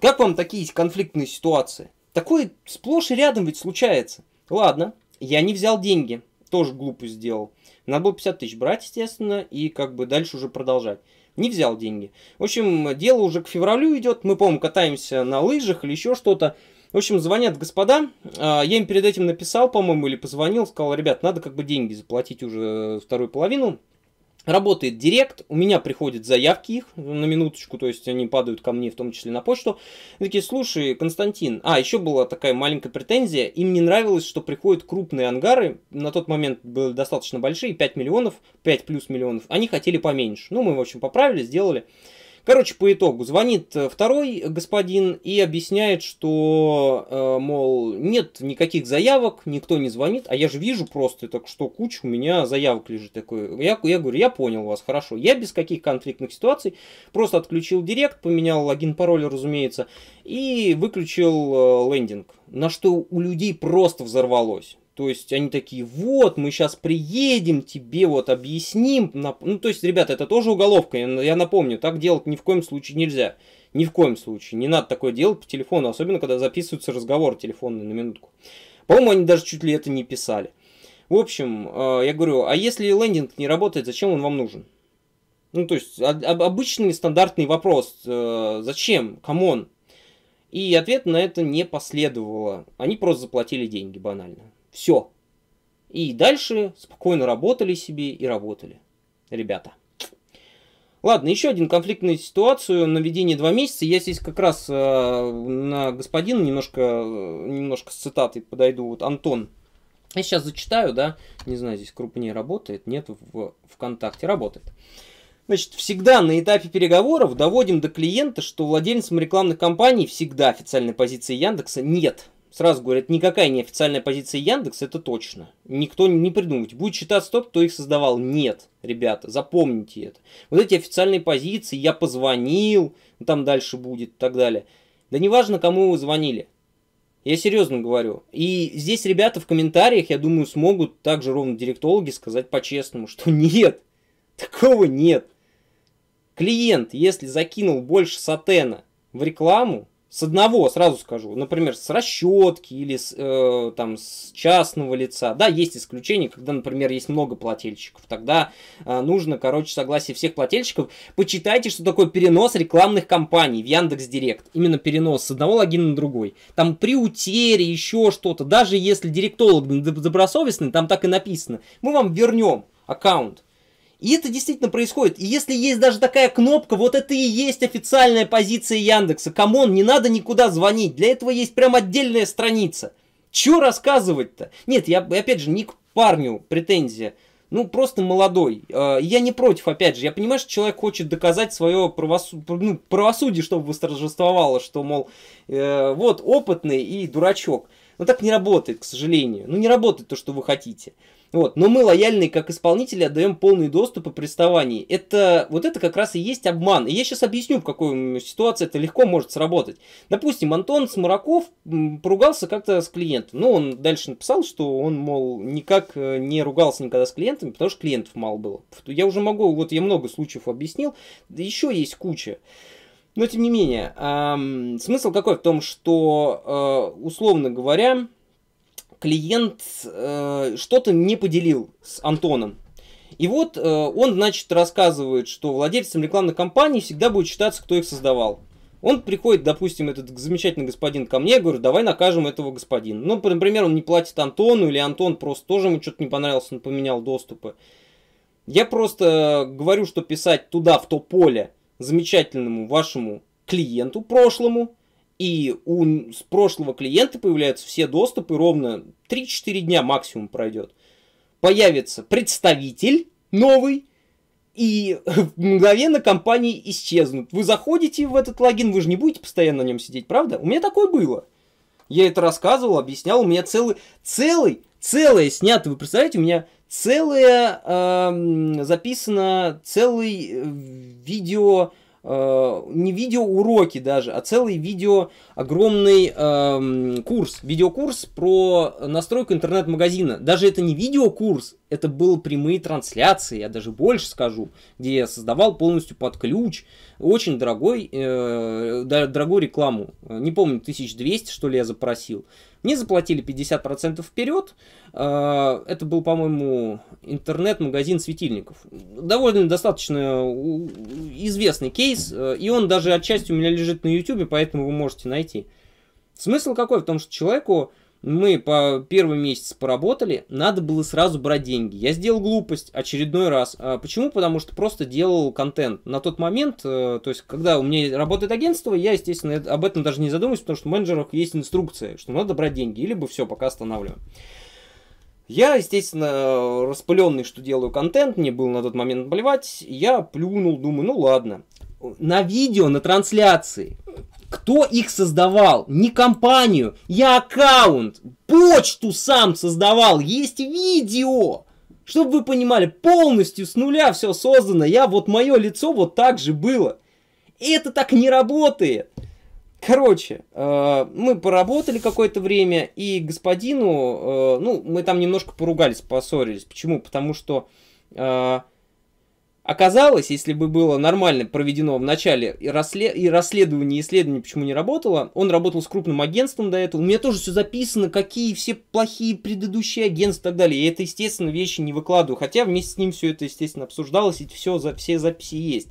Как вам такие конфликтные ситуации? Такое сплошь и рядом ведь случается. Ладно, я не взял деньги. Тоже глупо сделал. Надо было 50 тысяч брать, естественно, и как бы дальше уже продолжать не взял деньги. В общем, дело уже к февралю идет, мы, по-моему, катаемся на лыжах или еще что-то. В общем, звонят господа, а, я им перед этим написал, по-моему, или позвонил, сказал, ребят, надо как бы деньги заплатить уже вторую половину. Работает директ, у меня приходят заявки их на минуточку, то есть они падают ко мне, в том числе на почту. И такие, слушай, Константин, а, еще была такая маленькая претензия, им не нравилось, что приходят крупные ангары, на тот момент были достаточно большие, 5 миллионов, 5 плюс миллионов, они хотели поменьше. Ну, мы, в общем, поправили, сделали. Короче, по итогу звонит э, второй господин и объясняет, что, э, мол, нет никаких заявок, никто не звонит, а я же вижу просто, так что куча у меня заявок лежит такой. Я, я говорю, я понял вас, хорошо. Я без каких конфликтных ситуаций просто отключил директ, поменял логин, пароль, разумеется, и выключил э, лендинг. На что у людей просто взорвалось. То есть они такие, вот, мы сейчас приедем, тебе вот объясним. Ну, то есть, ребята, это тоже уголовка, я напомню, так делать ни в коем случае нельзя. Ни в коем случае. Не надо такое делать по телефону, особенно когда записывается разговор телефонный на минутку. По-моему, они даже чуть ли это не писали. В общем, э, я говорю, а если лендинг не работает, зачем он вам нужен? Ну, то есть, обычный стандартный вопрос. Э, зачем? Камон. И ответ на это не последовало. Они просто заплатили деньги, банально. Все. И дальше спокойно работали себе и работали. Ребята. Ладно, еще один конфликтную ситуацию на ведение два месяца. Я здесь как раз э, на господина немножко, э, немножко с цитатой подойду. Вот Антон. Я сейчас зачитаю, да, не знаю, здесь крупнее работает, нет, в ВКонтакте работает. Значит, всегда на этапе переговоров доводим до клиента, что владельцам рекламных кампаний всегда официальной позиции Яндекса нет. Сразу говорят, никакая не официальная позиция Яндекс, это точно. Никто не придумывает. Будет считаться тот, кто их создавал. Нет, ребята, запомните это. Вот эти официальные позиции, я позвонил, там дальше будет и так далее. Да неважно, кому вы звонили. Я серьезно говорю. И здесь ребята в комментариях, я думаю, смогут также ровно директологи сказать по-честному, что нет, такого нет. Клиент, если закинул больше сатена в рекламу, с одного, сразу скажу, например, с расчетки или с, э, там, с частного лица. Да, есть исключения, когда, например, есть много плательщиков. Тогда э, нужно, короче, согласие всех плательщиков. Почитайте, что такое перенос рекламных кампаний в Яндекс Директ. Именно перенос с одного логина на другой. Там при утере, еще что-то. Даже если директолог добросовестный, там так и написано. Мы вам вернем аккаунт. И это действительно происходит. И если есть даже такая кнопка, вот это и есть официальная позиция Яндекса. Камон, не надо никуда звонить. Для этого есть прям отдельная страница. Чё рассказывать-то? Нет, я, опять же, не к парню претензия. Ну, просто молодой. Э, я не против, опять же. Я понимаю, что человек хочет доказать свое правосу... ну, правосудие, чтобы восторжествовало, что, мол, э, вот, опытный и дурачок. Но так не работает, к сожалению. Ну, не работает то, что вы хотите. Вот. Но мы лояльные как исполнители отдаем полный доступ и приставаний. Это, вот это как раз и есть обман. И я сейчас объясню, в какой ситуации это легко может сработать. Допустим, Антон Смураков поругался как-то с клиентом. Ну, он дальше написал, что он, мол, никак э, не ругался никогда с клиентами, потому что клиентов мало было. Я уже могу, вот я много случаев объяснил. Еще есть куча. Но тем не менее, эм, смысл какой в том, что, э, условно говоря, клиент э, что-то не поделил с Антоном. И вот э, он, значит, рассказывает, что владельцем рекламной кампаний всегда будет считаться, кто их создавал. Он приходит, допустим, этот замечательный господин ко мне, говорю, давай накажем этого господина. Ну, например, он не платит Антону, или Антон просто тоже ему что-то не понравилось, он поменял доступы. Я просто говорю, что писать туда, в то поле, замечательному вашему клиенту прошлому, и у с прошлого клиента появляются все доступы, ровно 3-4 дня максимум пройдет. Появится представитель новый, и [LAUGHS] мгновенно компании исчезнут. Вы заходите в этот логин, вы же не будете постоянно на нем сидеть, правда? У меня такое было. Я это рассказывал, объяснял, у меня целый, целый, целое снято, вы представляете, у меня целое э, записано, целый э, видео Э, не видеоуроки даже, а целый видео, огромный эм, курс, видеокурс про настройку интернет-магазина. Даже это не видеокурс, это были прямые трансляции, я даже больше скажу, где я создавал полностью под ключ очень дорогой, э, дорогую рекламу. Э, не помню, 1200, что ли, я запросил. Мне заплатили 50% вперед. Э, это был, по-моему, интернет-магазин светильников. Довольно достаточно э, известный кейс, э, и он даже отчасти у меня лежит на YouTube, поэтому вы можете найти. Смысл какой? В том, что человеку мы по первый месяц поработали, надо было сразу брать деньги. Я сделал глупость очередной раз. А почему? Потому что просто делал контент. На тот момент, э, то есть, когда у меня работает агентство, я, естественно, об этом даже не задумываюсь, потому что у менеджеров есть инструкция, что надо брать деньги, либо все, пока останавливаем. Я, естественно, распыленный, что делаю контент, мне было на тот момент болевать. я плюнул, думаю, ну ладно. На видео, на трансляции кто их создавал? Не компанию, я аккаунт, почту сам создавал, есть видео. Чтобы вы понимали, полностью с нуля все создано. Я вот мое лицо вот так же было. Это так не работает. Короче, э, мы поработали какое-то время, и господину, э, ну, мы там немножко поругались, поссорились. Почему? Потому что э, Оказалось, если бы было нормально проведено в начале и, расслед... и расследование, и исследование, почему не работало, он работал с крупным агентством до этого, у меня тоже все записано, какие все плохие предыдущие агентства и так далее. Я это, естественно, вещи не выкладываю, хотя вместе с ним все это, естественно, обсуждалось, и все, за... все записи есть.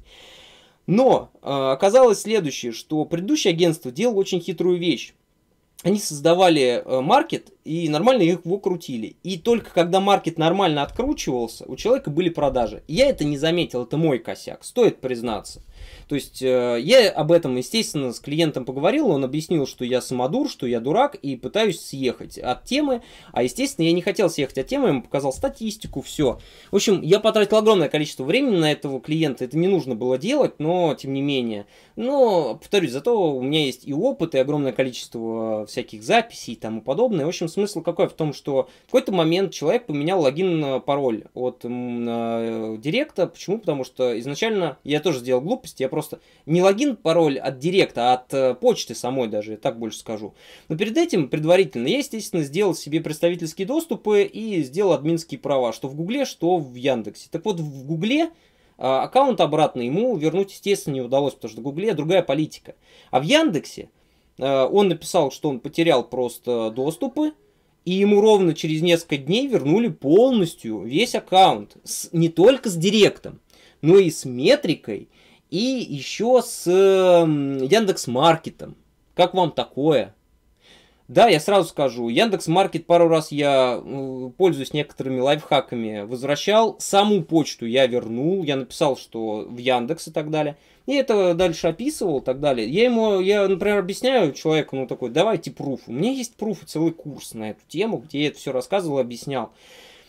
Но э, оказалось следующее, что предыдущее агентство делало очень хитрую вещь они создавали э, маркет и нормально его крутили. И только когда маркет нормально откручивался, у человека были продажи. я это не заметил, это мой косяк, стоит признаться. То есть э, я об этом, естественно, с клиентом поговорил, он объяснил, что я самодур, что я дурак и пытаюсь съехать от темы, а, естественно, я не хотел съехать от темы, я ему показал статистику, все. В общем, я потратил огромное количество времени на этого клиента, это не нужно было делать, но тем не менее. Но, повторюсь, зато у меня есть и опыт, и огромное количество э, всяких записей и тому подобное. В общем, смысл какой в том, что в какой-то момент человек поменял логин пароль от э, директа. Почему? Потому что изначально я тоже сделал глупость, я просто не логин, пароль от директа, а от э, почты самой даже, я так больше скажу. Но перед этим предварительно я, естественно, сделал себе представительские доступы и сделал админские права, что в Гугле, что в Яндексе. Так вот, в Гугле а, аккаунт обратный, ему вернуть, естественно, не удалось, потому что в Гугле другая политика. А в Яндексе э, он написал, что он потерял просто доступы, и ему ровно через несколько дней вернули полностью весь аккаунт, с, не только с директом, но и с метрикой, и еще с эм, Яндекс Маркетом. Как вам такое? Да, я сразу скажу, Яндекс Маркет пару раз я э, пользуюсь некоторыми лайфхаками, возвращал, саму почту я вернул, я написал, что в Яндекс и так далее. И это дальше описывал и так далее. Я ему, я, например, объясняю человеку, ну такой, давайте пруф. У меня есть пруф и целый курс на эту тему, где я это все рассказывал, объяснял.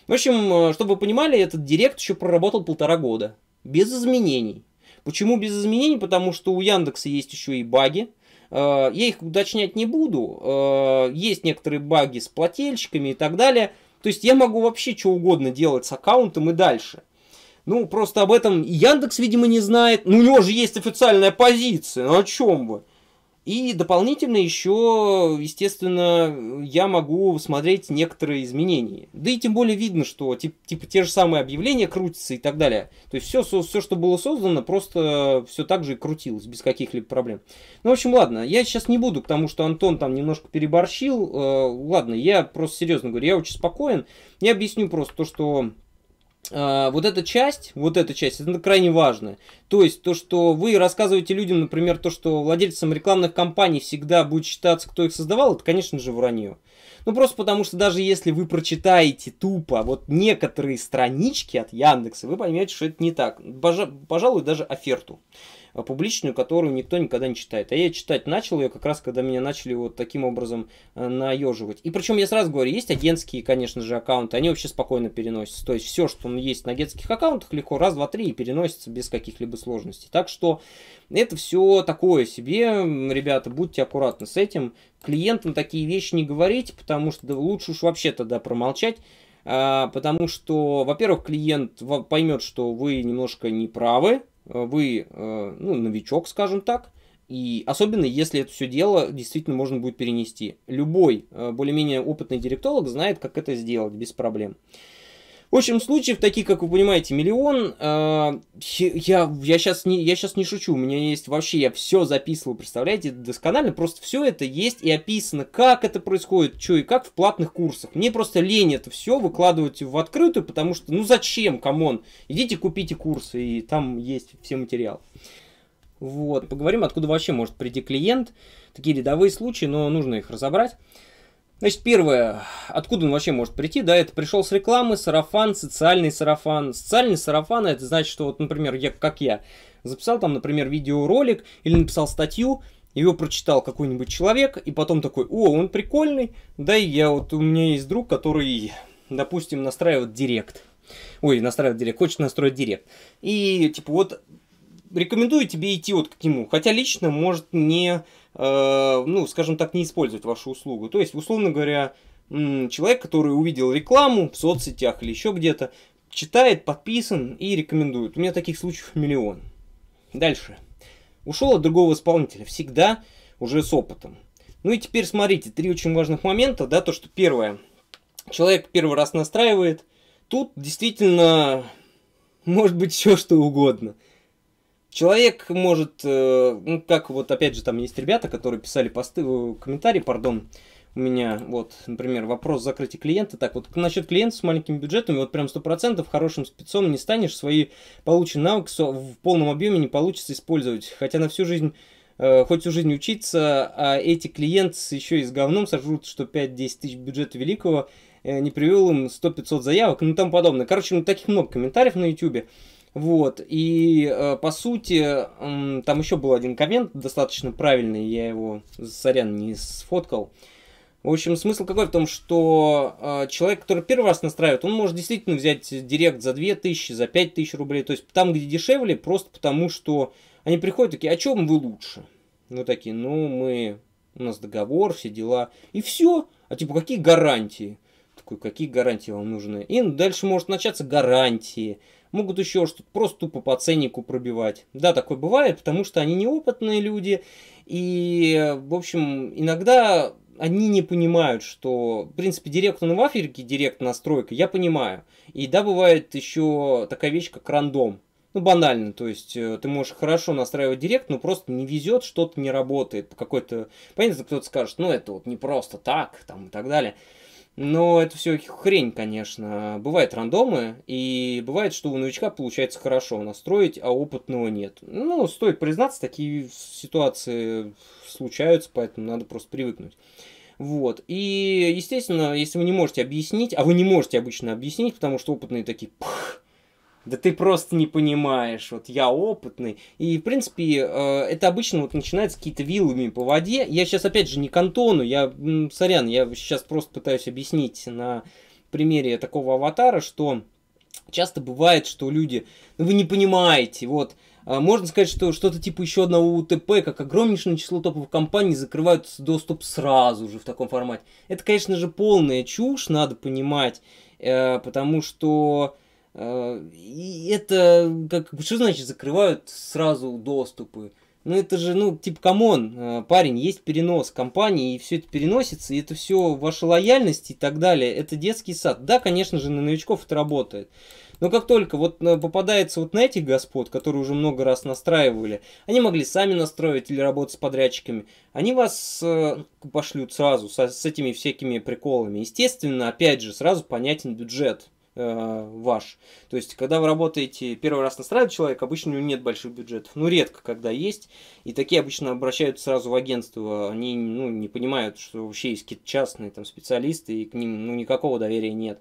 В общем, э, чтобы вы понимали, этот директ еще проработал полтора года. Без изменений. Почему без изменений? Потому что у Яндекса есть еще и баги. Э, я их уточнять не буду. Э, есть некоторые баги с плательщиками и так далее. То есть я могу вообще что угодно делать с аккаунтом и дальше. Ну, просто об этом Яндекс, видимо, не знает. Ну, у него же есть официальная позиция. Ну, о чем вы? И дополнительно еще, естественно, я могу смотреть некоторые изменения. Да и тем более видно, что типа, типа те же самые объявления крутятся и так далее. То есть все, все, что было создано, просто все так же и крутилось, без каких-либо проблем. Ну, в общем, ладно, я сейчас не буду, потому что Антон там немножко переборщил. Э, ладно, я просто серьезно говорю, я очень спокоен. Я объясню просто то, что а, вот эта часть, вот эта часть, это крайне важно. То есть, то, что вы рассказываете людям, например, то, что владельцам рекламных кампаний всегда будет считаться, кто их создавал, это, конечно же, вранье. Ну, просто потому что даже если вы прочитаете тупо вот некоторые странички от Яндекса, вы поймете, что это не так. Пожалуй, даже оферту. А, публичную, которую никто никогда не читает. А я читать начал ее как раз, когда меня начали вот таким образом э, наеживать. И причем я сразу говорю, есть агентские, конечно же, аккаунты, они вообще спокойно переносятся. То есть все, что есть на агентских аккаунтах, легко раз, два, три и переносится без каких-либо сложностей. Так что это все такое себе, ребята, будьте аккуратны с этим. Клиентам такие вещи не говорите, потому что да, лучше уж вообще тогда промолчать, а, потому что, во-первых, клиент поймет, что вы немножко не правы, Э, вы э, ну, новичок, скажем так, и особенно если это все дело действительно можно будет перенести. Любой э, более-менее опытный директолог знает, как это сделать без проблем. В общем, случаев таких, как вы понимаете, миллион. А, я, я, сейчас не, я сейчас не шучу, у меня есть вообще, я все записывал, представляете, досконально. Просто все это есть и описано, как это происходит, что и как в платных курсах. Мне просто лень это все выкладывать в открытую, потому что, ну зачем, камон, идите купите курсы, и там есть все материалы. Вот, поговорим, откуда вообще может прийти клиент. Такие рядовые случаи, но нужно их разобрать. Значит, первое, откуда он вообще может прийти, да, это пришел с рекламы, сарафан, социальный сарафан. Социальный сарафан, это значит, что вот, например, я, как я, записал там, например, видеоролик или написал статью, его прочитал какой-нибудь человек, и потом такой, о, он прикольный, да, и я вот, у меня есть друг, который, допустим, настраивает директ. Ой, настраивает директ, хочет настроить директ. И, типа, вот, рекомендую тебе идти вот к нему, хотя лично, может, не Э, ну, скажем так, не использовать вашу услугу. То есть, условно говоря, человек, который увидел рекламу в соцсетях или еще где-то, читает, подписан и рекомендует. У меня таких случаев миллион. Дальше. Ушел от другого исполнителя. Всегда уже с опытом. Ну и теперь смотрите, три очень важных момента, да, то, что первое, человек первый раз настраивает, тут действительно может быть все что угодно. Человек может, э, ну, как вот, опять же, там есть ребята, которые писали посты, э, комментарии, пардон, у меня, вот, например, вопрос закрытия клиента. Так вот, насчет клиентов с маленькими бюджетами, вот прям 100% хорошим спецом не станешь, свои полученные навыки в полном объеме не получится использовать. Хотя на всю жизнь э, хоть всю жизнь учиться, а эти клиенты еще и с говном сожрут, что 5-10 тысяч бюджета великого не привел им 100-500 заявок, ну и тому подобное. Короче, ну, таких много комментариев на YouTube. Вот, и э, по сути, там еще был один коммент, достаточно правильный, я его, сорян, не сфоткал. В общем, смысл какой в том, что э, человек, который первый раз настраивает, он может действительно взять директ за 2000, за 5000 рублей, то есть там, где дешевле, просто потому что они приходят такие, о «А чем вы лучше? Ну такие, ну мы, у нас договор, все дела, и все. А типа, какие гарантии? Такой, какие гарантии вам нужны? И дальше может начаться гарантии могут еще что-то просто тупо по ценнику пробивать. Да, такое бывает, потому что они неопытные люди, и, в общем, иногда они не понимают, что, в принципе, директ он в Африке, директ настройка, я понимаю. И да, бывает еще такая вещь, как рандом. Ну, банально, то есть э, ты можешь хорошо настраивать директ, но просто не везет, что-то не работает какой-то... Понятно, кто-то скажет, ну, это вот не просто так, там, и так далее. Но это все хрень, конечно. Бывают рандомы, и бывает, что у новичка получается хорошо настроить, а опытного нет. Ну, стоит признаться, такие ситуации случаются, поэтому надо просто привыкнуть. Вот. И, естественно, если вы не можете объяснить, а вы не можете обычно объяснить, потому что опытные такие, пх, да ты просто не понимаешь, вот я опытный. И, в принципе, э, это обычно вот начинается какие-то вилами по воде. Я сейчас, опять же, не кантону я, сорян, я сейчас просто пытаюсь объяснить на примере такого аватара, что часто бывает, что люди, ну вы не понимаете, вот, э, можно сказать, что что-то типа еще одного УТП, как огромнейшее число топовых компаний закрывают доступ сразу же в таком формате. Это, конечно же, полная чушь, надо понимать, э, потому что Э, и это, как, что значит закрывают сразу доступы? Ну это же, ну, типа, камон, э, парень, есть перенос компании, и все это переносится, и это все ваша лояльность и так далее. Это детский сад. Да, конечно же, на новичков это работает. Но как только вот э, попадается вот на этих господ, которые уже много раз настраивали, они могли сами настроить или работать с подрядчиками, они вас э, пошлют сразу с, с этими всякими приколами. Естественно, опять же, сразу понятен бюджет э, ваш. То есть, когда вы работаете первый раз настраивает человек, обычно у него нет больших бюджетов. Ну, редко, когда есть. И такие обычно обращаются сразу в агентство. Они ну, не понимают, что вообще есть какие-то частные там, специалисты, и к ним ну, никакого доверия нет.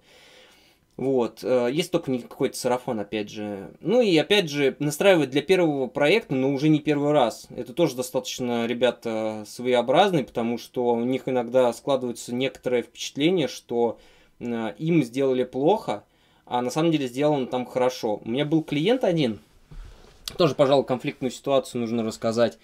Вот, э, есть только не какой-то сарафан, опять же. Ну и опять же, настраивать для первого проекта, но уже не первый раз. Это тоже достаточно, ребята, своеобразный, потому что у них иногда складывается некоторое впечатление, что Э, им сделали плохо, а на самом деле сделано там хорошо. У меня был клиент один, тоже, пожалуй, конфликтную ситуацию нужно рассказать.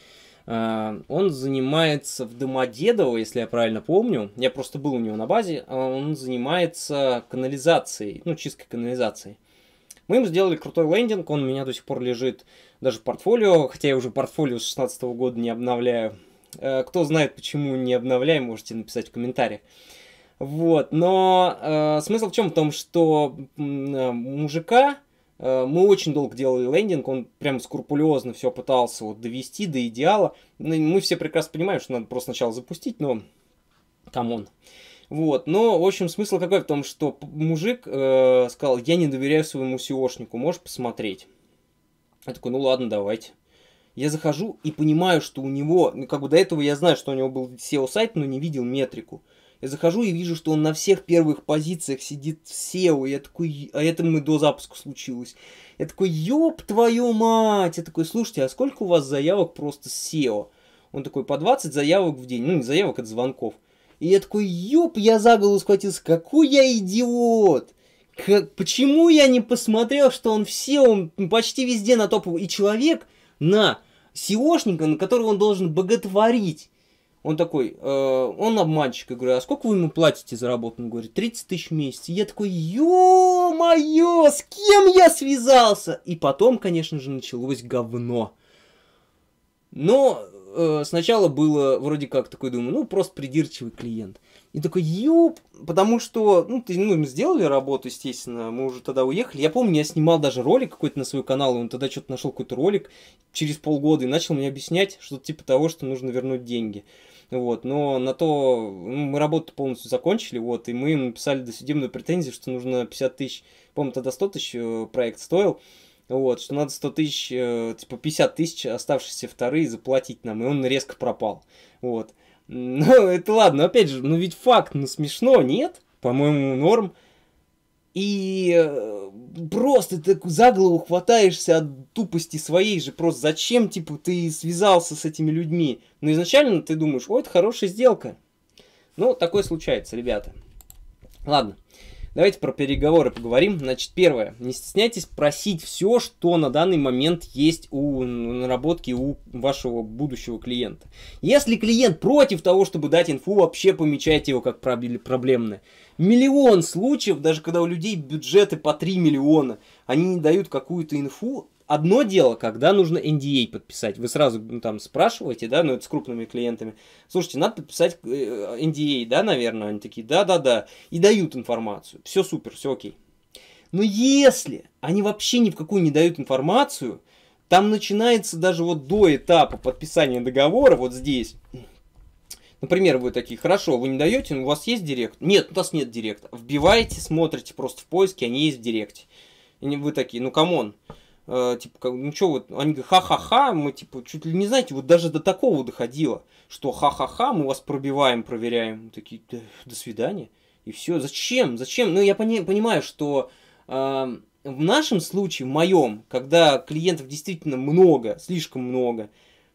Э, он занимается в Домодедово, если я правильно помню. Я просто был у него на базе. А он занимается канализацией, ну, чисткой канализацией. Мы ему сделали крутой лендинг, он у меня до сих пор лежит даже в портфолио, хотя я уже портфолио с 2016 года не обновляю. Э, кто знает, почему не обновляю, можете написать в комментариях. Вот, но э, смысл в чем? В том, что э, мужика э, мы очень долго делали лендинг, он прям скрупулезно все пытался вот довести до идеала. Ну, мы все прекрасно понимаем, что надо просто сначала запустить, но там он. Вот, но, в общем, смысл какой в том, что мужик э, сказал, я не доверяю своему SEOшнику, можешь посмотреть? Я такой, ну ладно, давайте. Я захожу и понимаю, что у него, ну как бы до этого я знаю, что у него был SEO-сайт, но не видел метрику. Я захожу и вижу, что он на всех первых позициях сидит в SEO. Я такой, а это мы до запуска случилось. Я такой, ёб твою мать! Я такой, слушайте, а сколько у вас заявок просто с SEO? Он такой, по 20 заявок в день. Ну, не заявок, это звонков. И я такой, ёб, я за голову схватился, какой я идиот! Как, почему я не посмотрел, что он все, он почти везде на топу. И человек на SEOшника, на которого он должен боготворить, он такой, э, он обманщик. Я говорю, а сколько вы ему платите за работу? Он говорит, 30 тысяч в месяц. И я такой, ё-моё, с кем я связался? И потом, конечно же, началось говно. Но э, сначала было вроде как такой, думаю, ну, просто придирчивый клиент. И такой, ёп, потому что, ну, ты, ну, сделали работу, естественно, мы уже тогда уехали. Я помню, я снимал даже ролик какой-то на свой канал, и он тогда что-то нашел какой-то ролик через полгода и начал мне объяснять что-то типа того, что нужно вернуть деньги. Вот, но на то ну, мы работу полностью закончили, вот, и мы им написали досудебную претензию, что нужно 50 тысяч, по-моему, тогда 100 тысяч э, проект стоил, вот, что надо 100 тысяч, э, типа 50 тысяч оставшиеся вторые заплатить нам, и он резко пропал, вот. [LAUGHS] Ну, это ладно, опять же, ну ведь факт, ну смешно, нет? По-моему, норм. И э, просто ты за голову хватаешься от тупости своей же. Просто зачем, типа, ты связался с этими людьми? Но изначально ты думаешь, ой, это хорошая сделка. Ну, такое случается, ребята. Ладно. Давайте про переговоры поговорим. Значит, первое. Не стесняйтесь просить все, что на данный момент есть у наработки у вашего будущего клиента. Если клиент против того, чтобы дать инфу, вообще помечайте его как проблемное. Миллион случаев, даже когда у людей бюджеты по 3 миллиона, они не дают какую-то инфу, Одно дело, когда нужно NDA а подписать. Вы сразу ну, там спрашиваете, да, ну это с крупными клиентами. Слушайте, надо подписать NDA, э, а, да, наверное? Они такие, да-да-да. И дают информацию. Все супер, все окей. Но если они вообще ни в какую не дают информацию, там начинается даже вот до этапа подписания договора, вот здесь, Например, вы такие, хорошо, вы не даете, у вас есть директ? Нет, у нас нет директа. Вбиваете, смотрите просто в поиске, они есть в директе. И вы такие, ну камон, Э, типа, как, ну что, вот, они говорят, ха-ха-ха, мы, типа, чуть ли не, знаете, вот даже до такого доходило, что ха-ха-ха, мы вас пробиваем, проверяем. Мы такие, да, до свидания. И все. Зачем? Зачем? Ну, я пони- понимаю, что э, в нашем случае, в моем, когда клиентов действительно много, слишком много,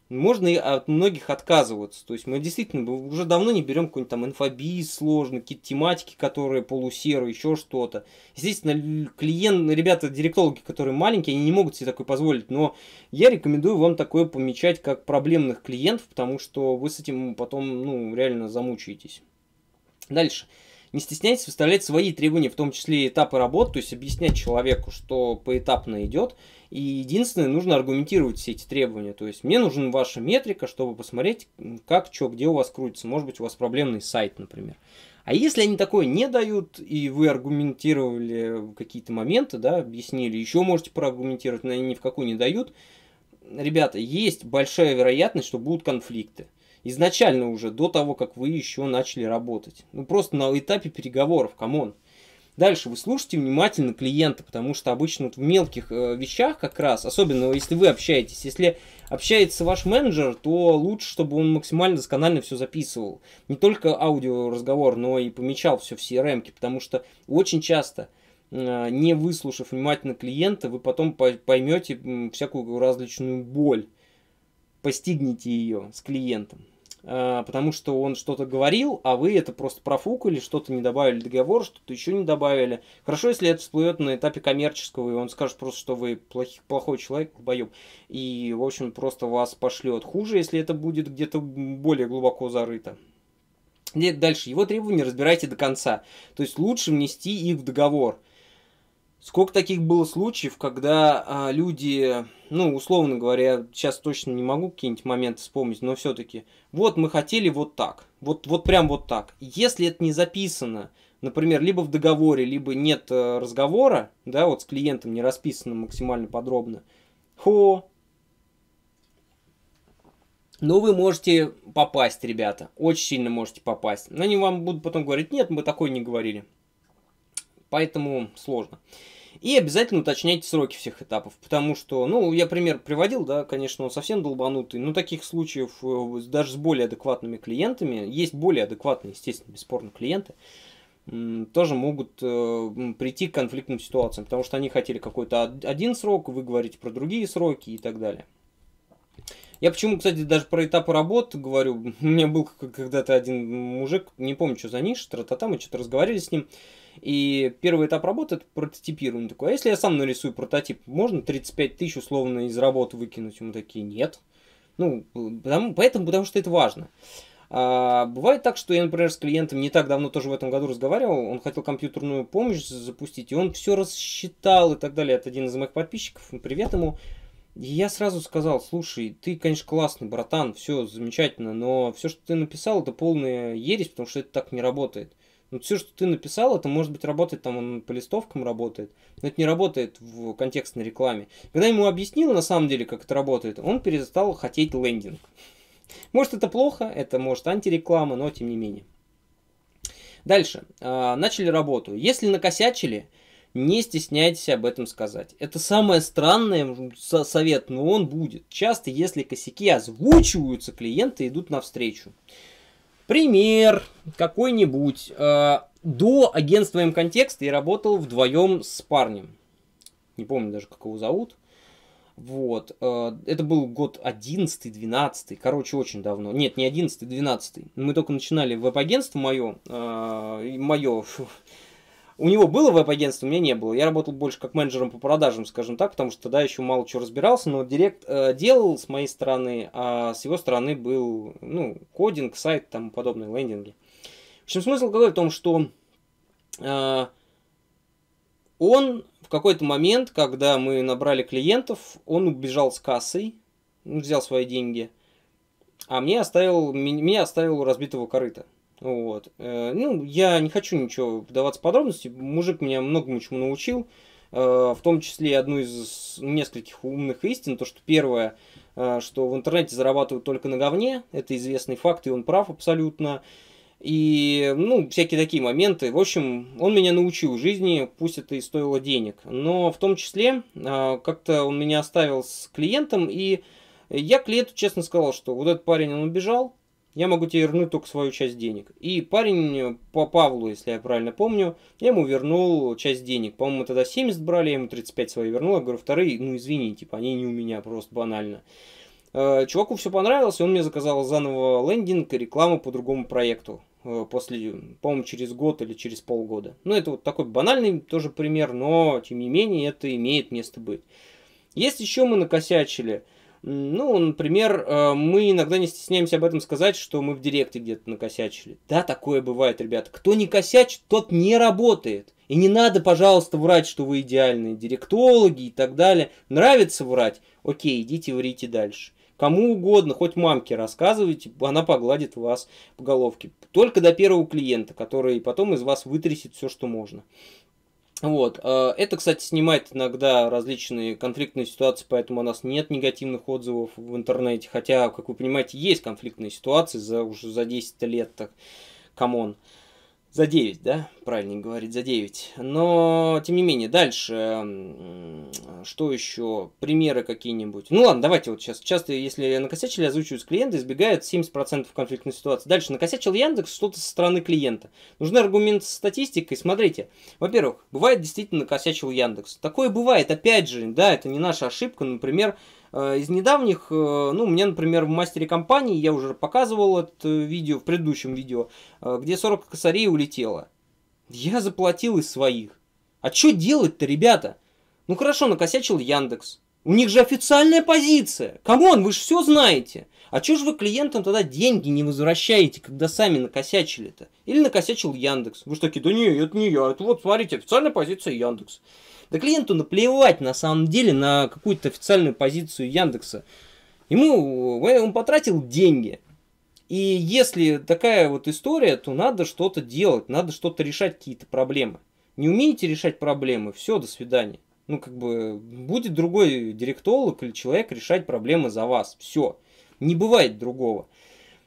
можно и от многих отказываться. То есть мы действительно уже давно не берем какой-нибудь там инфобиз сложный, какие-то тематики, которые полусерые, еще что-то. Естественно, клиент, ребята, директологи, которые маленькие, они не могут себе такое позволить, но я рекомендую вам такое помечать как проблемных клиентов, потому что вы с этим потом, ну, реально замучаетесь. Дальше не стесняйтесь выставлять свои требования, в том числе и этапы работ, то есть объяснять человеку, что поэтапно идет. И единственное, нужно аргументировать все эти требования. То есть мне нужна ваша метрика, чтобы посмотреть, как, что, где у вас крутится. Может быть, у вас проблемный сайт, например. А если они такое не дают, и вы аргументировали какие-то моменты, да, объяснили, еще можете проаргументировать, но они ни в какую не дают, ребята, есть большая вероятность, что будут конфликты изначально уже, до того, как вы еще начали работать. Ну, просто на этапе переговоров, камон. Дальше вы слушайте внимательно клиента, потому что обычно вот в мелких э, вещах как раз, особенно если вы общаетесь, если общается ваш менеджер, то лучше, чтобы он максимально досконально все записывал. Не только аудиоразговор, но и помечал все в CRM, потому что очень часто э, не выслушав внимательно клиента, вы потом поймете всякую различную боль, постигнете ее с клиентом. А, потому что он что-то говорил, а вы это просто профукали, что-то не добавили в договор, что-то еще не добавили. Хорошо, если это всплывет на этапе коммерческого, и он скажет просто, что вы плохи, плохой человек, боюб, и, в общем, просто вас пошлет. Хуже, если это будет где-то более глубоко зарыто. Дальше. Его требования разбирайте до конца. То есть лучше внести их в договор. Сколько таких было случаев, когда а, люди, ну, условно говоря, сейчас точно не могу какие-нибудь моменты вспомнить, но все-таки, вот мы хотели вот так, вот, вот прям вот так. Если это не записано, например, либо в договоре, либо нет э, разговора, да, вот с клиентом не расписано максимально подробно, хо, ну вы можете попасть, ребята, очень сильно можете попасть. Но они вам будут потом говорить, нет, мы такой не говорили. Поэтому сложно. И обязательно уточняйте сроки всех этапов, потому что, ну, я пример приводил, да, конечно, он совсем долбанутый, но таких случаев э, даже с более адекватными клиентами, есть более адекватные, естественно, бесспорно, клиенты, тоже могут э, прийти к конфликтным ситуациям, потому что они хотели какой-то один срок, вы говорите про другие сроки и так далее. Я почему, кстати, даже про этапы работ говорю. [LAUGHS] У меня был когда-то один мужик, не помню, что за ниша, тра-та-та, мы что-то разговаривали с ним. И первый этап работы это прототипирование такое. А если я сам нарисую прототип, можно 35 тысяч условно из работы выкинуть? ему такие, нет. Ну, потому, поэтому, потому что это важно. А, бывает так, что я, например, с клиентом не так давно тоже в этом году разговаривал, он хотел компьютерную помощь запустить, и он все рассчитал и так далее. Это один из моих подписчиков, привет ему. И я сразу сказал, слушай, ты, конечно, классный, братан, все замечательно, но все, что ты написал, это полная ересь, потому что это так не работает. Ну, все, что ты написал, это может быть работает там, он по листовкам работает, но это не работает в контекстной рекламе. Когда ему объяснил на самом деле, как это работает, он перестал хотеть лендинг. Может, это плохо, это может антиреклама, но тем не менее. Дальше. А, начали работу. Если накосячили, не стесняйтесь об этом сказать. Это самое странное совет, но он будет. Часто, если косяки озвучиваются, клиенты идут навстречу. встречу. Пример какой-нибудь. Э, до агентства М-Контекста я работал вдвоем с парнем. Не помню даже, как его зовут. Вот. Э, это был год 11-12. Короче, очень давно. Нет, не 11-12. Мы только начинали веб-агентство мое. Э, мое у него было веб-агентство, у меня не было. Я работал больше как менеджером по продажам, скажем так, потому что тогда еще мало чего разбирался, но директ э, делал с моей стороны, а с его стороны был ну, кодинг, сайт там подобные лендинги. В общем, смысл какой в том, что э, он в какой-то момент, когда мы набрали клиентов, он убежал с кассой, взял свои деньги, а мне оставил, меня оставил разбитого корыта – вот. Э, ну, я не хочу ничего вдаваться в подробности. Мужик меня многому чему научил. Э, в том числе одну из нескольких умных истин. То, что первое, э, что в интернете зарабатывают только на говне. Это известный факт, и он прав абсолютно. И, ну, всякие такие моменты. В общем, он меня научил жизни, пусть это и стоило денег. Но в том числе, как-то он меня оставил с клиентом, и я клиенту честно сказал, что вот этот парень, он убежал, я могу тебе вернуть только свою часть денег. И парень э, по Павлу, если я правильно помню, я ему вернул часть денег. По-моему, тогда 70 брали, я ему 35 свои вернул. Я говорю, вторые, ну извини, типа, они не у меня, просто банально. Э, чуваку все понравилось, и он мне заказал заново лендинг и рекламу по другому проекту. Э, после, по-моему, через год или через полгода. Ну, это вот такой банальный тоже пример, но, тем не менее, это имеет место быть. Есть еще мы накосячили – ну, например, э, мы иногда не стесняемся об этом сказать, что мы в директе где-то накосячили. Да, такое бывает, ребята. Кто не косячит, тот не работает. И не надо, пожалуйста, врать, что вы идеальные директологи и так далее. Нравится врать? Окей, идите врите дальше. Кому угодно, хоть мамке рассказывайте, она погладит вас по головке. Только до первого клиента, который потом из вас вытрясет все, что можно. Вот. А, это, кстати, снимает иногда различные конфликтные ситуации, поэтому у нас нет негативных отзывов в интернете. Хотя, как вы понимаете, есть конфликтные ситуации за уже за 10 лет, так, камон. Uh, за 9, да? Правильнее говорить, за 9. Но, тем не менее, дальше, что еще? Примеры какие-нибудь. Ну ладно, давайте вот сейчас. Часто, если накосячили, озвучивают клиенты, избегают 70% конфликтной ситуации. Дальше, накосячил Яндекс что-то со стороны клиента. Нужны аргументы со статистикой. Смотрите, во-первых, бывает действительно накосячил Яндекс. Такое бывает, опять же, да, это не наша ошибка. Например, Э, из недавних, э, ну, мне, например, в мастере компании, я уже показывал это э, видео в предыдущем видео, где 40 косарей улетело. Я заплатил из своих. А что делать-то, ребята? Ну хорошо, накосячил Яндекс. У них же официальная позиция. Камон, вы же все знаете. А чё же вы клиентам тогда деньги не возвращаете, когда сами накосячили-то? Или накосячил Яндекс? Вы же такие, да не, это не я, это вот, смотрите, официальная позиция Яндекс. Да клиенту наплевать на самом деле на какую-то официальную позицию Яндекса. Ему э, он потратил деньги. И если такая вот история, то надо что-то делать, надо что-то решать какие-то проблемы. Не умеете решать проблемы, все, до свидания. Ну, как бы, будет другой директолог или человек решать проблемы за вас. Все. Не бывает другого.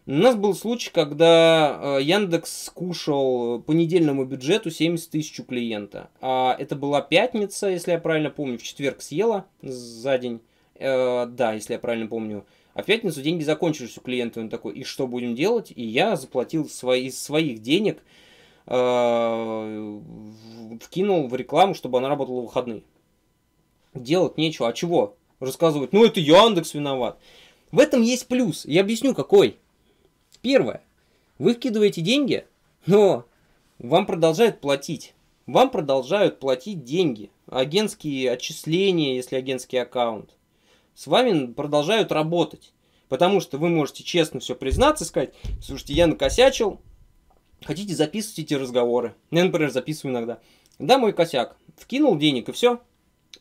У нас был случай, когда э, Яндекс скушал по недельному бюджету 70 тысяч у клиента. А это была пятница, если я правильно помню, в четверг съела за день. Э, да, если я правильно помню. А в пятницу деньги закончились у клиента. Он такой, и что будем делать? И я заплатил свои, из своих денег, э, вкинул в рекламу, чтобы она работала в выходные. Делать нечего. А чего? Рассказывать, ну это Яндекс виноват. В этом есть плюс. Я объясню, какой. Первое. Вы вкидываете деньги, но вам продолжают платить. Вам продолжают платить деньги, агентские отчисления, если агентский аккаунт. С вами продолжают работать. Потому что вы можете честно все признаться, сказать, слушайте, я накосячил, хотите записывать эти разговоры. Я, например, записываю иногда. Да, мой косяк, вкинул денег и все.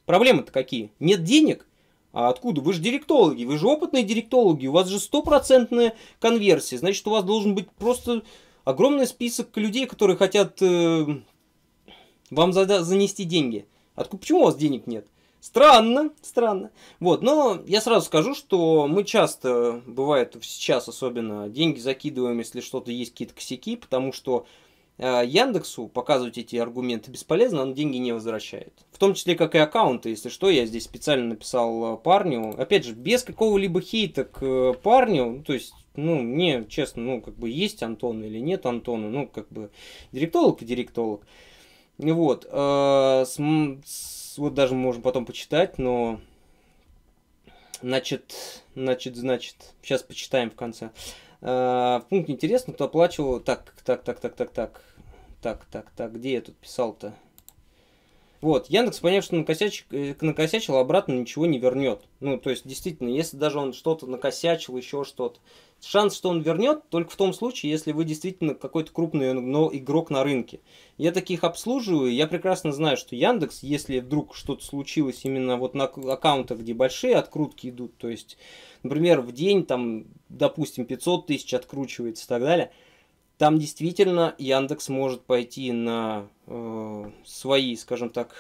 Проблемы-то какие? Нет денег, а откуда? Вы же директологи, вы же опытные директологи, у вас же стопроцентная конверсия. Значит, у вас должен быть просто огромный список людей, которые хотят э, вам зада- занести деньги. Откуда? Почему у вас денег нет? Странно, странно. Вот, но я сразу скажу, что мы часто, бывает сейчас особенно, деньги закидываем, если что-то есть, какие-то косяки, потому что Э, Яндексу показывать эти аргументы бесполезно, он деньги не возвращает. В том числе, как и аккаунты, если что, я здесь специально написал э, парню. Опять же, без какого-либо хейта к э, парню, ну, то есть, ну, мне, честно, ну, как бы есть Антон или нет Антона, ну, как бы директолог и директолог. Вот, э, с, с, вот даже мы можем потом почитать, но... Значит, значит, значит, сейчас почитаем в конце. Э, пункт интересно, кто оплачивал... Так, так, так, так, так, так так, так, так, где я тут писал-то? Вот, Яндекс, поняв, что накосяч... Э, накосячил, а обратно ничего не вернет. Ну, то есть, действительно, если даже он что-то накосячил, еще что-то, шанс, что он вернет, только в том случае, если вы действительно какой-то крупный игрок на рынке. Я таких обслуживаю, я прекрасно знаю, что Яндекс, если вдруг что-то случилось именно вот на аккаунтах, где большие открутки идут, то есть, например, в день там, допустим, 500 тысяч откручивается и так далее – там действительно Яндекс может пойти на э, свои, скажем так,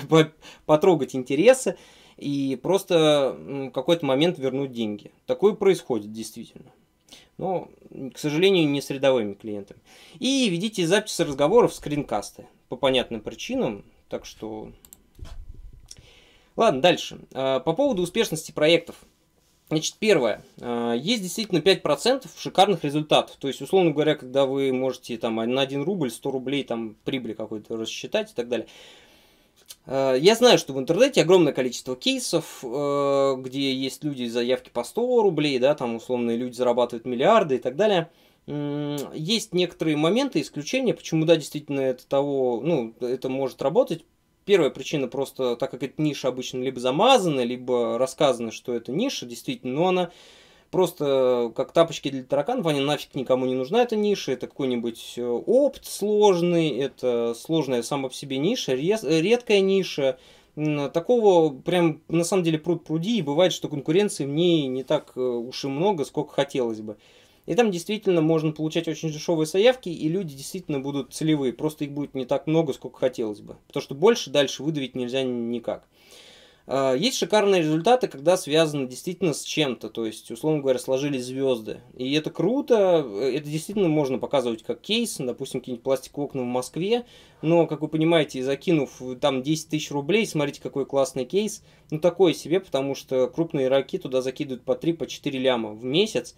[LAUGHS] потрогать интересы и просто в какой-то момент вернуть деньги. Такое происходит действительно. Но, к сожалению, не с рядовыми клиентами. И ведите записи разговоров, скринкасты. По понятным причинам. Так что... Ладно, дальше. А, по поводу успешности проектов. Значит, первое. А, есть действительно 5% шикарных результатов. То есть, условно говоря, когда вы можете там, на 1 рубль 100 рублей там, прибыли какой-то рассчитать и так далее. А, я знаю, что в интернете огромное количество кейсов, а, где есть люди заявки по 100 рублей, да, там условные люди зарабатывают миллиарды и так далее. Есть некоторые моменты, исключения, почему, да, действительно, это того, ну, это может работать, Первая причина просто, так как эта ниша обычно либо замазана, либо рассказана, что это ниша, действительно, но она просто э, как тапочки для тараканов, они нафиг никому не нужна эта ниша, это какой-нибудь э, опт сложный, это сложная сама по себе ниша, редкая ниша, такого прям на самом деле пруд пруди, и бывает, что конкуренции в ней не так э, уж и много, сколько хотелось бы. И там действительно можно получать очень дешевые заявки, и люди действительно будут целевые. Просто их будет не так много, сколько хотелось бы. Потому что больше дальше выдавить нельзя никак. А, есть шикарные результаты, когда связаны действительно с чем-то, то есть, условно говоря, сложились звезды. И это круто, это действительно можно показывать как кейс, допустим, какие-нибудь пластиковые окна в Москве, но, как вы понимаете, закинув там 10 тысяч рублей, смотрите, какой классный кейс, ну, такой себе, потому что крупные раки туда закидывают по 3-4 по ляма в месяц,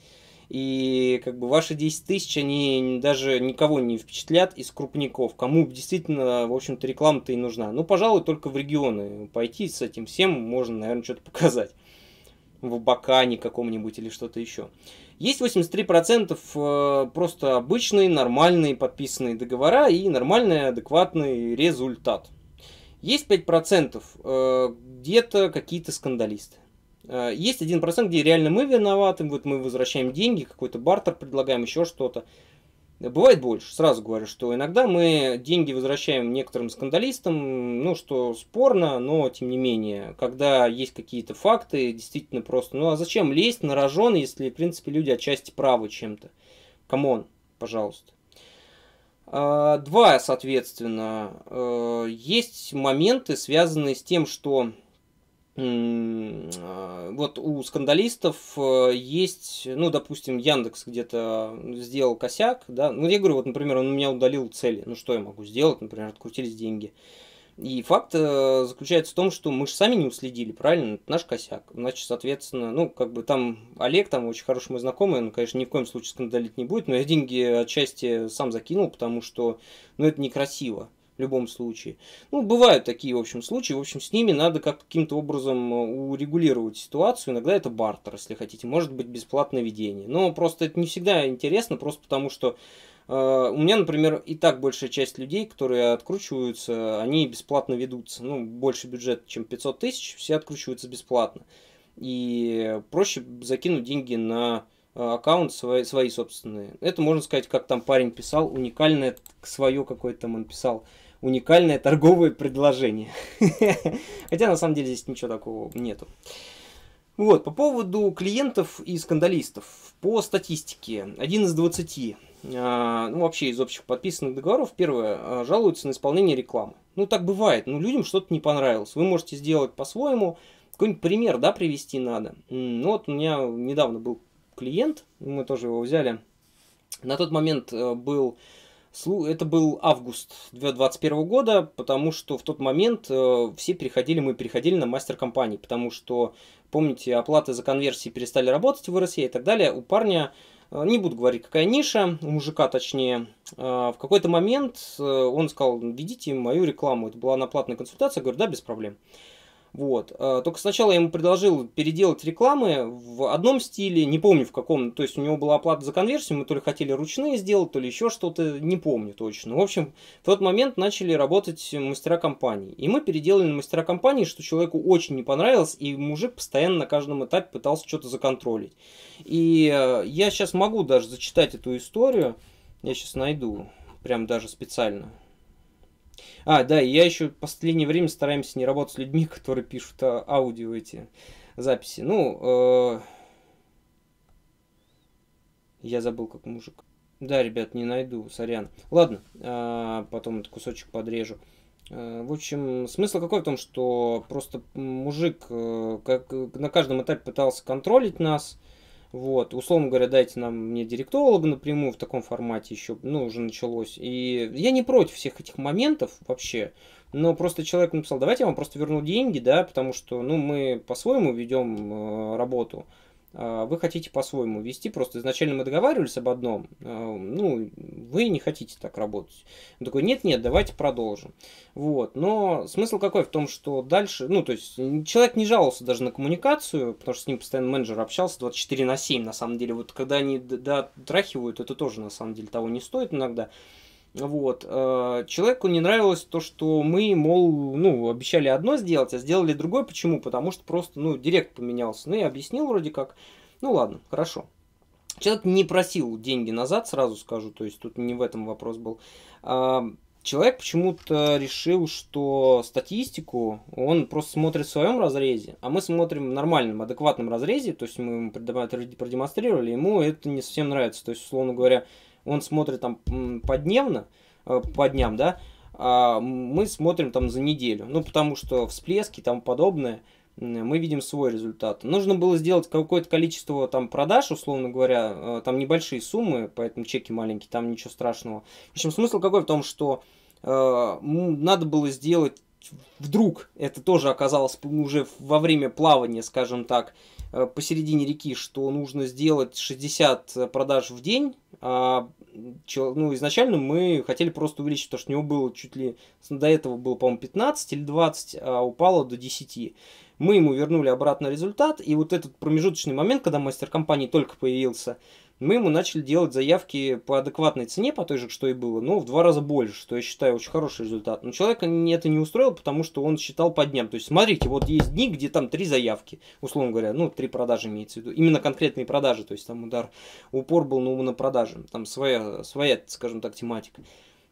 и как бы ваши 10 тысяч, они даже никого не впечатлят из крупников, кому действительно, в общем-то, реклама-то и нужна. Ну, пожалуй, только в регионы пойти с этим всем можно, наверное, что-то показать. В Бакане каком-нибудь или что-то еще. Есть 83% э, просто обычные, нормальные подписанные договора и нормальный, адекватный результат. Есть 5% э, где-то какие-то скандалисты. Э, есть один процент, где реально мы виноваты, вот мы возвращаем деньги, какой-то бартер предлагаем, еще что-то. Бывает больше, сразу говорю, что иногда мы деньги возвращаем некоторым скандалистам, ну, что спорно, но тем не менее, когда есть какие-то факты, действительно просто, ну, а зачем лезть на рожон, если, в принципе, люди отчасти правы чем-то? Камон, пожалуйста. Э, два, соответственно, э, есть моменты, связанные с тем, что а, вот у скандалистов э, есть, ну, допустим, Яндекс где-то сделал косяк, да, ну, я говорю, вот, например, он у меня удалил цели, ну, что я могу сделать, например, открутились деньги. И факт э, заключается в том, что мы же сами не уследили, правильно, это наш косяк. Значит, соответственно, ну, как бы там Олег, там очень хороший мой знакомый, он, конечно, ни в коем случае скандалить не будет, но я деньги отчасти сам закинул, потому что, ну, это некрасиво в любом случае. Ну, бывают такие, в общем, случаи. В общем, с ними надо как каким-то образом э, урегулировать ситуацию. Иногда это бартер, если хотите. Может быть, бесплатное ведение. Но просто это не всегда интересно, просто потому что Uh, у меня, например, и так большая часть людей, которые откручиваются, они бесплатно ведутся. Ну, больше бюджет, чем 500 тысяч, все откручиваются бесплатно. И проще закинуть деньги на э, аккаунт свои, свои собственные. Это, можно сказать, как там парень писал, уникальное свое какое-то там он писал уникальное торговое предложение. [LAUGHS] Хотя на самом деле здесь ничего такого нету. Вот, по поводу клиентов и скандалистов. По статистике, один из 20, а, ну вообще из общих подписанных договоров, первое, а, жалуются на исполнение рекламы. Ну так бывает, ну людям что-то не понравилось. Вы можете сделать по-своему, какой-нибудь пример, да, привести надо. Ну вот у меня недавно был клиент, мы тоже его взяли. На тот момент э, был это был август 2021 года, потому что в тот момент э, все переходили, мы переходили на мастер-компании, потому что, помните, оплаты за конверсии перестали работать в России и так далее. У парня, э, не буду говорить, какая ниша, у мужика точнее, э, в какой-то момент он сказал, ведите мою рекламу. Это была на платная консультация, говорю, да, без проблем. Вот. А, только сначала я ему предложил переделать рекламы в одном стиле, не помню в каком, то есть у него была оплата за конверсию, мы то ли хотели ручные сделать, то ли еще что-то, не помню точно. В общем, в тот момент начали работать мастера компании. И мы переделали на мастера компании, что человеку очень не понравилось, и мужик постоянно на каждом этапе пытался что-то законтролить. И э, я сейчас могу даже зачитать эту историю, я сейчас найду, прям даже специально. А, да, я еще в последнее время стараемся не работать с людьми, [LAUGHS] которые пишут а, аудио эти записи. Ну, э, я забыл, как мужик. Да, ребят, не найду, сорян. Ладно, э, потом этот кусочек подрежу. Э, в общем, смысл какой в том, что просто мужик э, как на каждом этапе пытался контролить нас, вот, условно говоря, дайте нам мне директолога напрямую в таком формате еще, ну, уже началось. И я не против всех этих моментов вообще. Но просто человек написал, давайте я вам просто верну деньги, да, потому что, ну, мы по-своему ведем э, работу. А, вы хотите по-своему вести, просто изначально мы договаривались об одном, а, ну, вы не хотите так работать. Он такой, нет-нет, давайте продолжим. Вот, но смысл какой в том, что дальше, ну, то есть человек не жаловался даже на коммуникацию, потому что с ним постоянно менеджер общался 24 на 7, на самом деле, вот когда они дотрахивают, это тоже, на самом деле, того не стоит иногда, вот. Э, человеку не нравилось то, что мы, мол, ну, обещали одно сделать, а сделали другое. Почему? Потому что просто, ну, директ поменялся. Ну, и объяснил вроде как. Ну, ладно, хорошо. Человек не просил деньги назад, сразу скажу, то есть тут не в этом вопрос был. А, человек почему-то решил, что статистику он просто смотрит в своем разрезе, а мы смотрим в нормальном, адекватном разрезе, то есть мы ему продемонстрировали, ему это не совсем нравится. То есть, условно говоря, он смотрит там подневно, э, по дням, да, а мы смотрим там за неделю. Ну, потому что всплески и тому подобное, мы видим свой результат. Нужно было сделать какое-то количество там продаж, условно говоря, э, там небольшие суммы, поэтому чеки маленькие, там ничего страшного. В общем, смысл какой в том, что э, надо было сделать вдруг, это тоже оказалось уже во время плавания, скажем так, Э, посередине реки, что нужно сделать 60 э, продаж в день, а ну, изначально мы хотели просто увеличить, потому что у него было чуть ли... До этого было, по-моему, 15 или 20, а упало до 10. Мы ему вернули обратно результат, и вот этот промежуточный момент, когда мастер компании только появился, мы ему начали делать заявки по адекватной цене, по той же, что и было, но в два раза больше, что я считаю очень хороший результат. Но человека это не устроило, потому что он считал по дням. То есть, смотрите, вот есть дни, где там три заявки, условно говоря, ну, три продажи имеется в виду. Именно конкретные продажи, то есть там удар, упор был ну, на продажи. Там своя, своя, скажем так, тематика.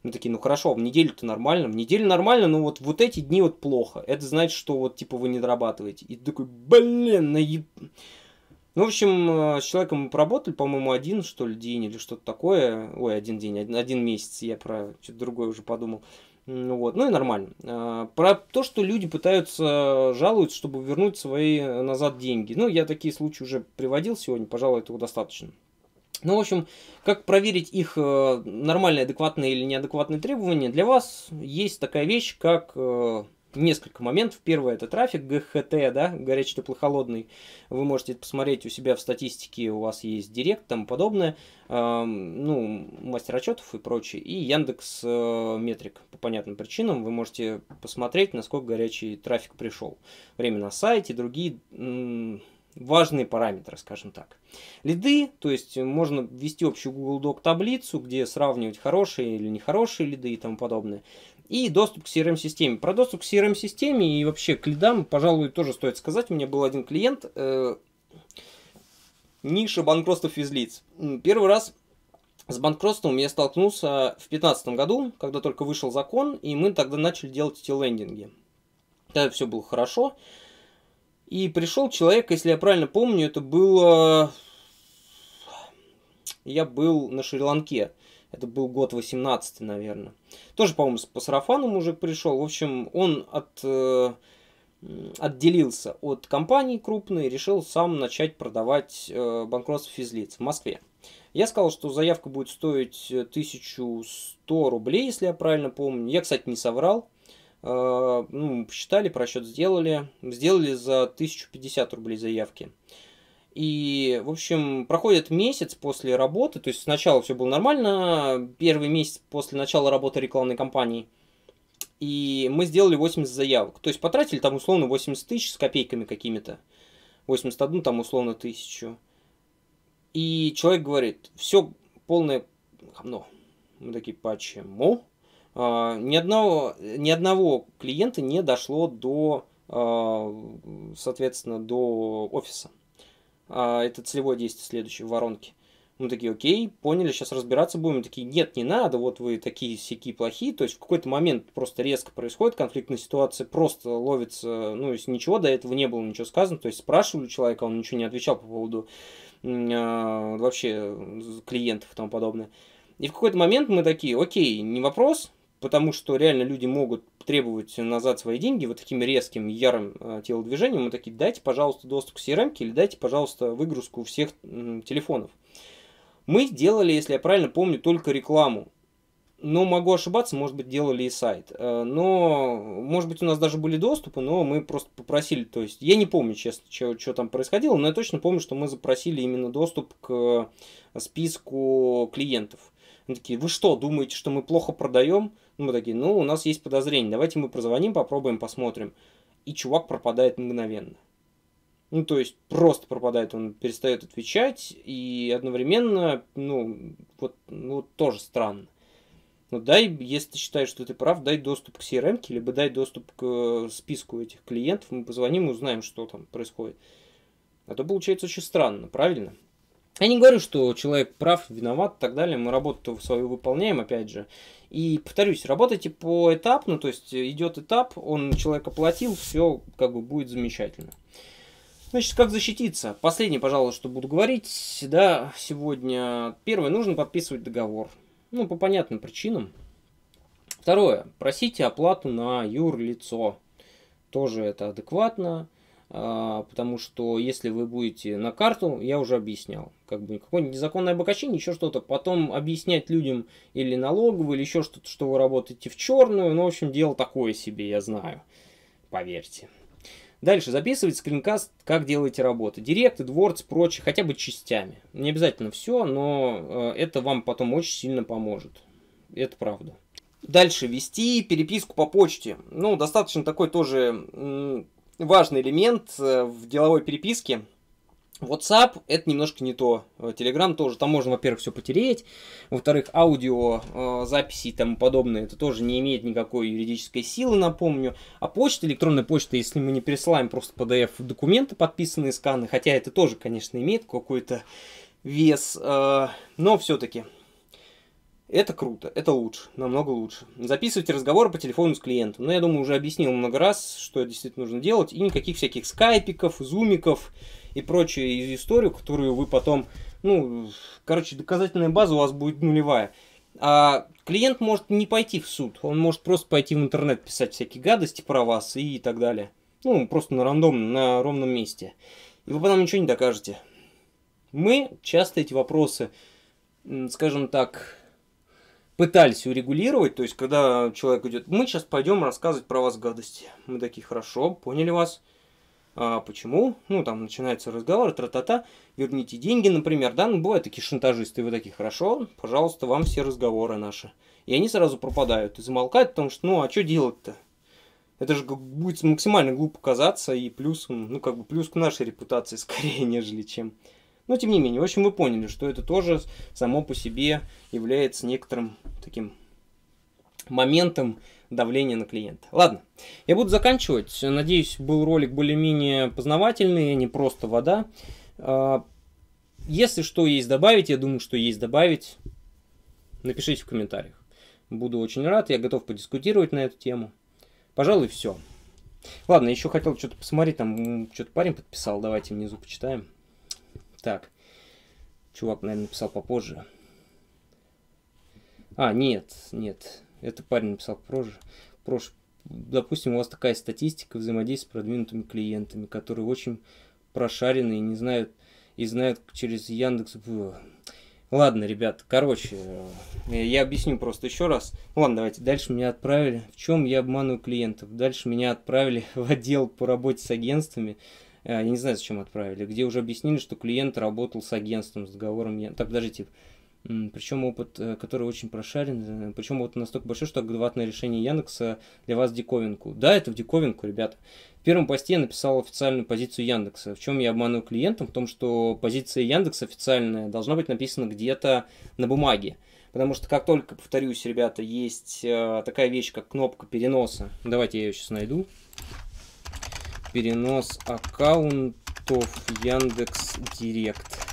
Мы такие, ну хорошо, в неделю-то нормально, в неделю нормально, но вот, вот эти дни вот плохо. Это значит, что вот типа вы не дорабатываете. И ты такой, блин, наеб... Ну, в общем, э, с человеком мы поработали, по-моему, один, что ли, день или что-то такое. Ой, один день, один, один месяц, я про что-то другое уже подумал. Ну Вот, ну и нормально. Э, про то, что люди пытаются жалуются, чтобы вернуть свои э, назад деньги. Ну, я такие случаи уже приводил сегодня, пожалуй, этого достаточно. Ну, в общем, как проверить их нормальные, адекватные или неадекватные требования, для вас есть такая вещь, как несколько моментов. Первое – это трафик ГХТ, да, горячий, теплохолодный. Вы можете это посмотреть у себя в статистике, у вас есть Директ, там подобное, эм, ну, мастер отчетов и прочее. И Яндекс э, Метрик по понятным причинам. Вы можете посмотреть, насколько горячий трафик пришел. Время на сайте, другие важные параметры, скажем так. Лиды, то есть можно ввести общую Google Doc таблицу, где сравнивать хорошие или нехорошие лиды и тому подобное и доступ к CRM-системе. Про доступ к CRM-системе и вообще к лидам, пожалуй, тоже стоит сказать. У меня был один клиент, э, ниша банкротства физлиц. Первый раз с банкротством я столкнулся в 2015 году, когда только вышел закон, и мы тогда начали делать эти лендинги. Тогда все было хорошо. И пришел человек, если я правильно помню, это было... Я был на Шри-Ланке. Это был год 18, наверное. Тоже, по-моему, по сарафану мужик пришел. В общем, он от, э, отделился от компании крупной и решил сам начать продавать э, банкротство физлиц в Москве. Я сказал, что заявка будет стоить 1100 э, рублей, если я правильно помню. Я, кстати, не соврал. Э, ну, посчитали, просчет сделали. Сделали за 1050 рублей заявки. И, в общем, проходит месяц после работы, то есть сначала все было нормально, первый месяц после начала работы рекламной кампании. И мы сделали 80 заявок. То есть потратили там условно 80 тысяч с копейками какими-то. 81 там условно тысячу. И человек говорит, все полное говно. Мы такие, почему? А, ни, одного, ни одного клиента не дошло до, а, соответственно, до офиса а, это целевое действие следующее в воронке. Мы такие, окей, поняли, сейчас разбираться будем. Мы такие, нет, не надо, вот вы такие всякие плохие. То есть в какой-то момент просто резко происходит конфликтная ситуация, просто ловится, ну, если ничего, до этого не было ничего сказано. То есть спрашивали человека, он ничего не отвечал по поводу э, вообще клиентов и тому подобное. И в какой-то момент мы такие, окей, не вопрос, потому что реально люди могут требовать назад свои деньги вот таким резким, ярым э, телодвижением, и такие, дайте, пожалуйста, доступ к CRM или дайте, пожалуйста, выгрузку всех м, телефонов. Мы делали, если я правильно помню, только рекламу. Но могу ошибаться, может быть, делали и сайт. Э, но, может быть, у нас даже были доступы, но мы просто попросили, то есть, я не помню, честно, что, что там происходило, но я точно помню, что мы запросили именно доступ к списку клиентов. Они такие, вы что, думаете, что мы плохо продаем? Ну, мы такие, ну, у нас есть подозрение, давайте мы прозвоним, попробуем, посмотрим. И чувак пропадает мгновенно. Ну, то есть просто пропадает, он перестает отвечать, и одновременно, ну, вот, ну, тоже странно. Ну, дай, если ты считаешь, что ты прав, дай доступ к CRM, либо дай доступ к э, списку этих клиентов, мы позвоним и узнаем, что там происходит. А то получается очень странно, правильно? Я не говорю, что человек прав, виноват и так далее. Мы работу свою выполняем, опять же. И повторюсь, работайте по этапу, то есть идет этап, он человек оплатил, все как бы будет замечательно. Значит, как защититься? Последнее, пожалуй, что буду говорить, да, сегодня. Первое, нужно подписывать договор. Ну, по понятным причинам. Второе, просите оплату на юрлицо. Тоже это адекватно. А, потому что если вы будете на карту, я уже объяснял, как бы какое-нибудь незаконное обогащение, еще что-то, потом объяснять людям или налоговые, или еще что-то, что вы работаете в черную, ну, в общем, дело такое себе, я знаю, поверьте. Дальше записывать скринкаст, как делаете работу, Директы, дворцы, прочее, хотя бы частями. Не обязательно все, но э, это вам потом очень сильно поможет. Это правда. Дальше вести переписку по почте. Ну, достаточно такой тоже важный элемент э, в деловой переписке. WhatsApp это немножко не то. Telegram тоже. Там можно, во-первых, все потереть. Во-вторых, аудио, э, записи и тому подобное. Это тоже не имеет никакой юридической силы, напомню. А почта, электронная почта, если мы не пересылаем просто PDF документы, подписанные сканы, хотя это тоже, конечно, имеет какой-то вес, э, но все-таки это круто, это лучше, намного лучше. Записывайте разговоры по телефону с клиентом. Но ну, я думаю, уже объяснил много раз, что действительно нужно делать. И никаких всяких скайпиков, зумиков и прочую историю, которую вы потом... Ну, короче, доказательная база у вас будет нулевая. А клиент может не пойти в суд, он может просто пойти в интернет писать всякие гадости про вас и так далее. Ну, просто на рандомном, на ровном месте. И вы потом ничего не докажете. Мы часто эти вопросы, скажем так, пытались урегулировать, то есть когда человек идет, мы сейчас пойдем рассказывать про вас гадости. Мы такие, хорошо, поняли вас. А почему? Ну, там начинается разговор, тра-та-та, верните деньги, например, да, ну, бывают такие шантажисты, вы такие, хорошо, пожалуйста, вам все разговоры наши. И они сразу пропадают и замолкают, потому что, ну, а что делать-то? Это же будет максимально глупо казаться, и плюс, ну, как бы плюс к нашей репутации скорее, [LAUGHS] нежели чем но тем не менее, в общем, вы поняли, что это тоже само по себе является некоторым таким моментом давления на клиента. Ладно, я буду заканчивать. Надеюсь, был ролик более-менее познавательный, а не просто вода. А, если что есть добавить, я думаю, что есть добавить, напишите в комментариях. Буду очень рад, я готов подискутировать на эту тему. Пожалуй, все. Ладно, еще хотел что-то посмотреть, там что-то парень подписал, давайте внизу почитаем. Так. Чувак, наверное, написал попозже. А, нет, нет. Это парень написал позже. Прош... Допустим, у вас такая статистика взаимодействия с продвинутыми клиентами, которые очень прошарены и не знают, и знают через Яндекс. Ладно, ребят, короче, э, я объясню просто еще раз. Ну ладно, давайте. Дальше меня отправили. В чем я обманываю клиентов? Дальше меня отправили [LAUGHS] в отдел по работе с агентствами Э, я не знаю, зачем отправили, где уже объяснили, что клиент работал с агентством, с договором, я... так, подождите, причем опыт, э, который очень прошарен, э, причем вот настолько большой, что адекватное решение Яндекса для вас диковинку. Да, это в диковинку, ребята. В первом посте я написал официальную позицию Яндекса. В чем я обманываю клиентов? В том, что позиция Яндекса официальная должна быть написана где-то на бумаге. Потому что, как только, повторюсь, ребята, есть такая вещь, как кнопка переноса. Давайте я ее сейчас найду перенос аккаунтов Яндекс Директ.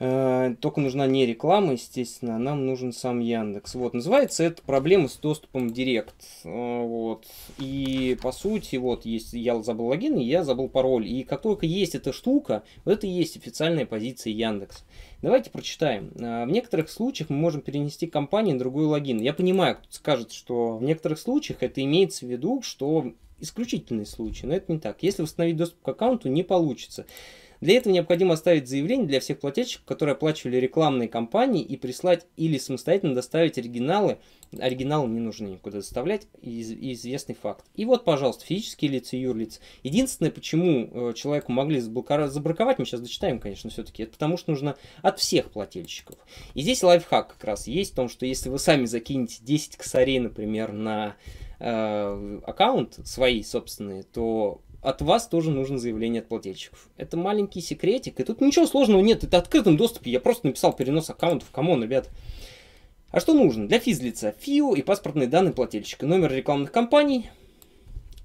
Э, только нужна не реклама, естественно, а нам нужен сам Яндекс. Вот, называется это проблема с доступом в Директ. Э, вот. И, по сути, вот, есть, я забыл логин, и я забыл пароль. И как только есть эта штука, вот это и есть официальная позиция Яндекс. Давайте прочитаем. Э, в некоторых случаях мы можем перенести компанию на другой логин. Я понимаю, кто скажет, что в некоторых случаях это имеется в виду, что исключительный случай, но это не так. Если восстановить доступ к аккаунту, не получится. Для этого необходимо оставить заявление для всех плательщиков, которые оплачивали рекламные кампании, и прислать или самостоятельно доставить оригиналы. Оригиналы не нужно никуда доставлять, известный факт. И вот, пожалуйста, физические лица и юрлица. Единственное, почему э, человеку могли забраковать, мы сейчас дочитаем, конечно, все-таки, это потому что нужно от всех плательщиков. И здесь лайфхак как раз есть в том, что если вы сами закинете 10 косарей, например, на э, аккаунт свои собственные, то от вас тоже нужно заявление от плательщиков. Это маленький секретик, и тут ничего сложного нет, это открытом доступе, я просто написал перенос аккаунтов, камон, ребят. А что нужно? Для физлица ФИО и паспортные данные плательщика, номер рекламных компаний,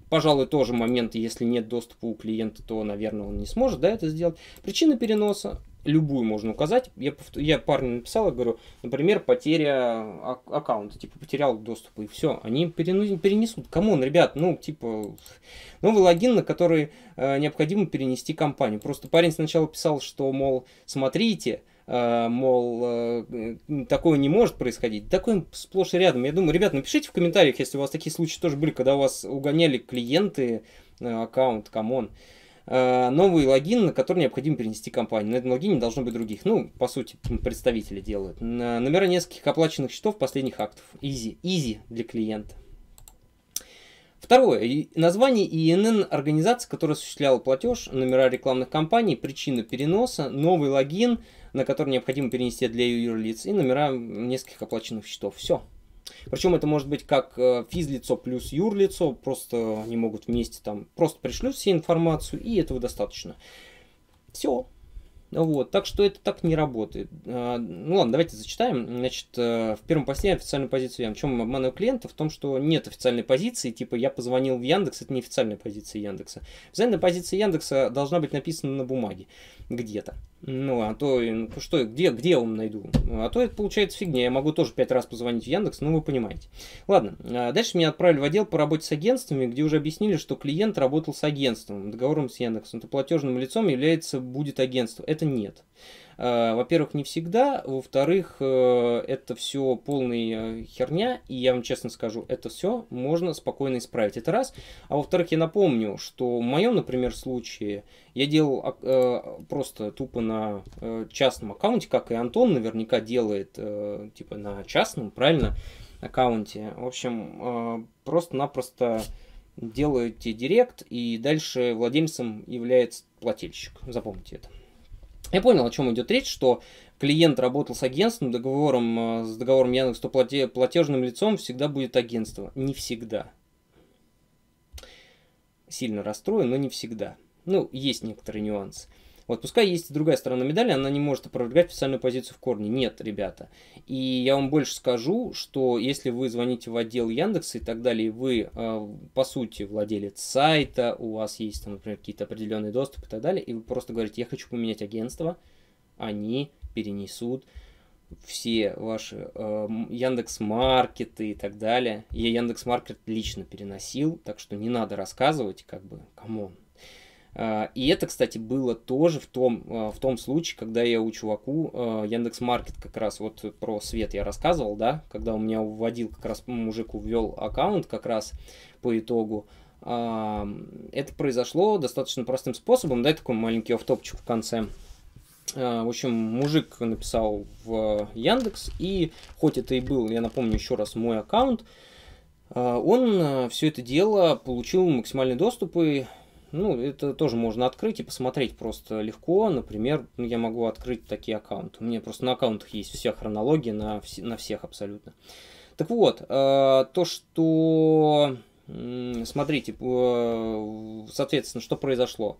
пожалуй, тоже момент, если нет доступа у клиента, то, наверное, он не сможет да, это сделать. Причина переноса, любую можно указать. Я, я парню написал, я говорю, например, потеря ак- аккаунта, типа потерял доступ, и все, они перену- перенесут. Камон, ребят, ну, типа, новый ну, логин, на который э, необходимо перенести компанию. Просто парень сначала писал, что, мол, смотрите, э, мол, э, такое не может происходить. Такое сплошь и рядом. Я думаю, ребят, напишите в комментариях, если у вас такие случаи тоже были, когда у вас угоняли клиенты э, аккаунт, камон. Э, Э, новый логин, на который необходимо перенести компанию. На этом логине должно быть других. Ну, по сути, представители делают. Номера нескольких оплаченных счетов последних актов. Изи. Изи для клиента. Второе. Название ИНН организации, которая осуществляла платеж, номера рекламных кампаний, причина переноса, новый логин, на который необходимо перенести для юрлиц и номера нескольких оплаченных счетов. Все. Причем это может быть как э, физлицо плюс юрлицо, просто они могут вместе там, просто пришлют все информацию, и этого достаточно. Все. Вот, так что это так не работает. А, ну ладно, давайте зачитаем. Значит, э, в первом посте официальную позицию Яндекс. В чем обманываю клиента? В том, что нет официальной позиции, типа я позвонил в Яндекс, это не официальная позиция Яндекса. Официальная позиция Яндекса должна быть написана на бумаге где-то. Ну, а то, ну, что, где, где он найду? А то это получается фигня. Я могу тоже пять раз позвонить в Яндекс, ну вы понимаете. Ладно, а дальше меня отправили в отдел по работе с агентствами, где уже объяснили, что клиент работал с агентством, договором с Яндексом, то платежным лицом является будет агентство. Это нет. Э, во-первых, не всегда. Во-вторых, э, это все полная э, херня. И я вам честно скажу, это все можно спокойно исправить. Это раз. А во-вторых, я напомню, что в моем, например, случае я делал а, просто тупо на частном аккаунте, как и Антон наверняка делает, типа на частном, правильно, аккаунте. В общем, просто-напросто делаете директ, и дальше владельцем является плательщик. Запомните это. Я понял, о чем идет речь, что клиент работал с агентством, договором, э, с договором Яндекс, то платежным лицом всегда будет агентство. Не всегда. Сильно расстроен, но не всегда. Ну, есть некоторые нюансы. Вот пускай есть другая сторона медали, она не может опровергать официальную позицию в корне. Нет, ребята. И я вам больше скажу, что если вы звоните в отдел Яндекса и так далее, вы, э, по сути, владелец сайта, у вас есть, там, например, какие-то определенные доступы и так далее, и вы просто говорите, я хочу поменять агентство, они перенесут все ваши э, а, Яндекс Маркеты и так далее. Я Яндекс Маркет лично переносил, так что не надо рассказывать, как бы, камон. А, и это, кстати, было тоже в том, а, в том случае, когда я у чуваку а, Яндекс Маркет как раз вот про свет я рассказывал, да, когда у меня вводил как раз мужику ввел аккаунт как раз по итогу. Это произошло достаточно простым способом, да, такой маленький офтопчик в конце. В общем, мужик написал в Яндекс, и хоть это и был, я напомню еще раз, мой аккаунт, он все это дело получил максимальный доступ, и ну, это тоже можно открыть и посмотреть просто легко. Например, ну, я могу открыть такие аккаунты. У меня просто на аккаунтах есть вся хронология на, вс на всех абсолютно. Так вот, э, то, что... Смотрите, э, соответственно, что произошло?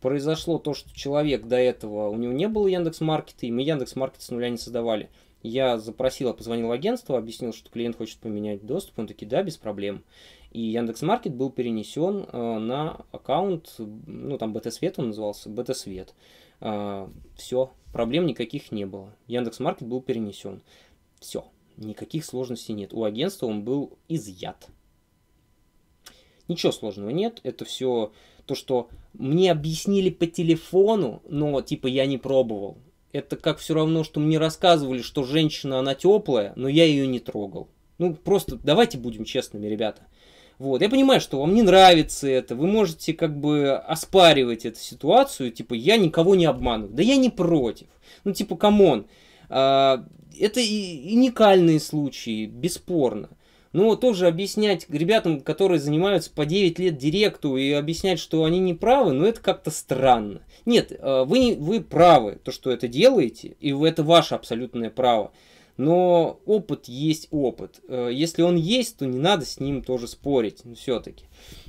Произошло то, что человек до этого, у него не было Яндекс Маркета и мы Яндекс Маркет с нуля не создавали. Я запросил, позвонил в агентство, объяснил, что клиент хочет поменять доступ. Он таки да, без проблем. И Яндекс Маркет был перенесен э, на аккаунт, ну там БТ-свет он назывался, БТ-свет. Э, все, проблем никаких не было. Яндекс Маркет был перенесен. Все, никаких сложностей нет. У агентства он был изъят. Ничего сложного нет, это все то, что мне объяснили по телефону, но типа я не пробовал. Это как все равно, что мне рассказывали, что женщина она теплая, но я ее не трогал. Ну просто давайте будем честными, ребята. Вот. Я понимаю, что вам не нравится это, вы можете как бы оспаривать эту ситуацию, типа, я никого не обманываю. Да я не против. Ну, типа, камон. А, это и уникальные случаи, бесспорно. Но ну, тоже объяснять ребятам, которые занимаются по 9 лет директу, и объяснять, что они не правы, ну это как-то странно. Нет, э, вы, вы правы, то, что это делаете, и это ваше абсолютное право но опыт есть опыт. Э, если он есть, то не надо с ним тоже спорить, ну, все-таки.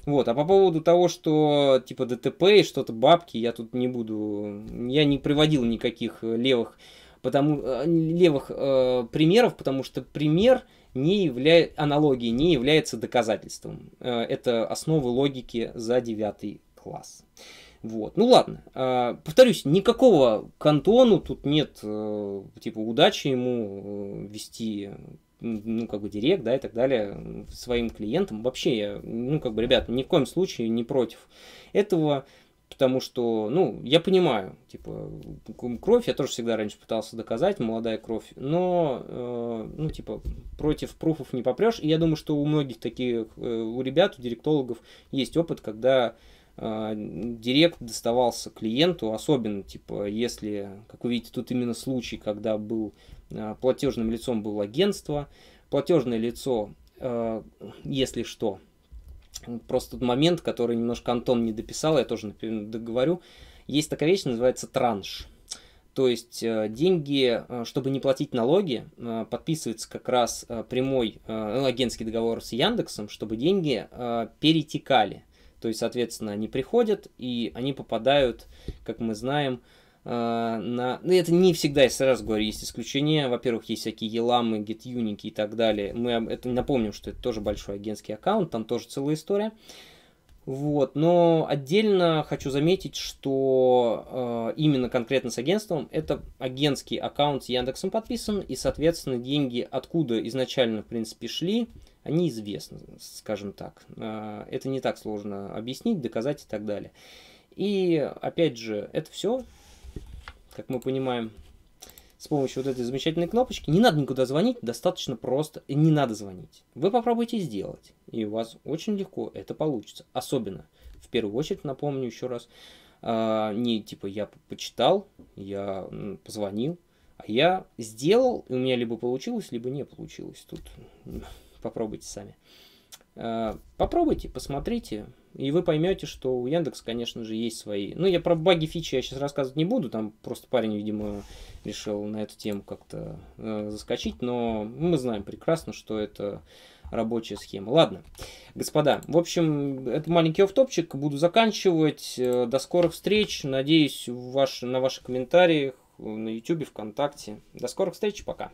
Вот, а по поводу того, что типа ДТП и что-то бабки, я тут не буду, я не приводил никаких э, левых, потому, э, левых э, примеров, потому что пример не являет, аналогии не является доказательством. Это основы логики за девятый класс. Вот. Ну ладно. А, повторюсь, никакого Кантону тут нет, э, типа, удачи ему э, вести ну, как бы, директ, да, и так далее, своим клиентам. Вообще, я, ну, как бы, ребят, ни в коем случае не против этого, потому что, ну, я понимаю, типа, кровь, я тоже всегда раньше пытался доказать, молодая кровь, но, э, ну, типа, против пруфов не попрешь, и я думаю, что у многих таких, э, у ребят, у директологов есть опыт, когда а, директ доставался клиенту, особенно, типа, если, как вы видите, тут именно случай, когда был а, платежным лицом было агентство, платежное лицо, а, если что, просто тот момент, который немножко Антон не дописал, я тоже договорю, есть такая вещь, называется транш. То есть э, деньги, э, чтобы не платить налоги, э, подписывается как раз прямой агентский договор с Яндексом, чтобы деньги перетекали. То есть, соответственно, они приходят, и они попадают, как мы знаем, а, на... Ну, это не всегда, я сразу говорю, есть исключения. Во-первых, есть всякие еламы, гетюники и так далее. Мы это напомним, что это тоже большой агентский аккаунт, там тоже целая история. Вот, но отдельно хочу заметить, что э, именно конкретно с агентством это агентский аккаунт с Яндексом подписан, и, соответственно, деньги откуда изначально, в принципе, шли, они известны, скажем так. А, это не так сложно объяснить, доказать и так далее. И опять же, это все, как мы понимаем, с помощью вот этой замечательной кнопочки. Не надо никуда звонить, достаточно просто. И не надо звонить. Вы попробуйте сделать, и у вас очень легко это получится. Особенно, в первую очередь, напомню еще раз, а, не типа я почитал, я позвонил, а я сделал, и у меня либо получилось, либо не получилось. Тут попробуйте сами. Э, попробуйте, посмотрите, и вы поймете, что у Яндекс, конечно же, есть свои. Ну, я про баги фичи я сейчас рассказывать не буду, там просто парень, видимо, решил на эту тему как-то э, заскочить, но мы знаем прекрасно, что это рабочая схема. Ладно, господа, в общем, это маленький офтопчик, буду заканчивать. Э, до скорых встреч, надеюсь, ваш, на ваши комментарии э, на YouTube, ВКонтакте. До скорых встреч, пока.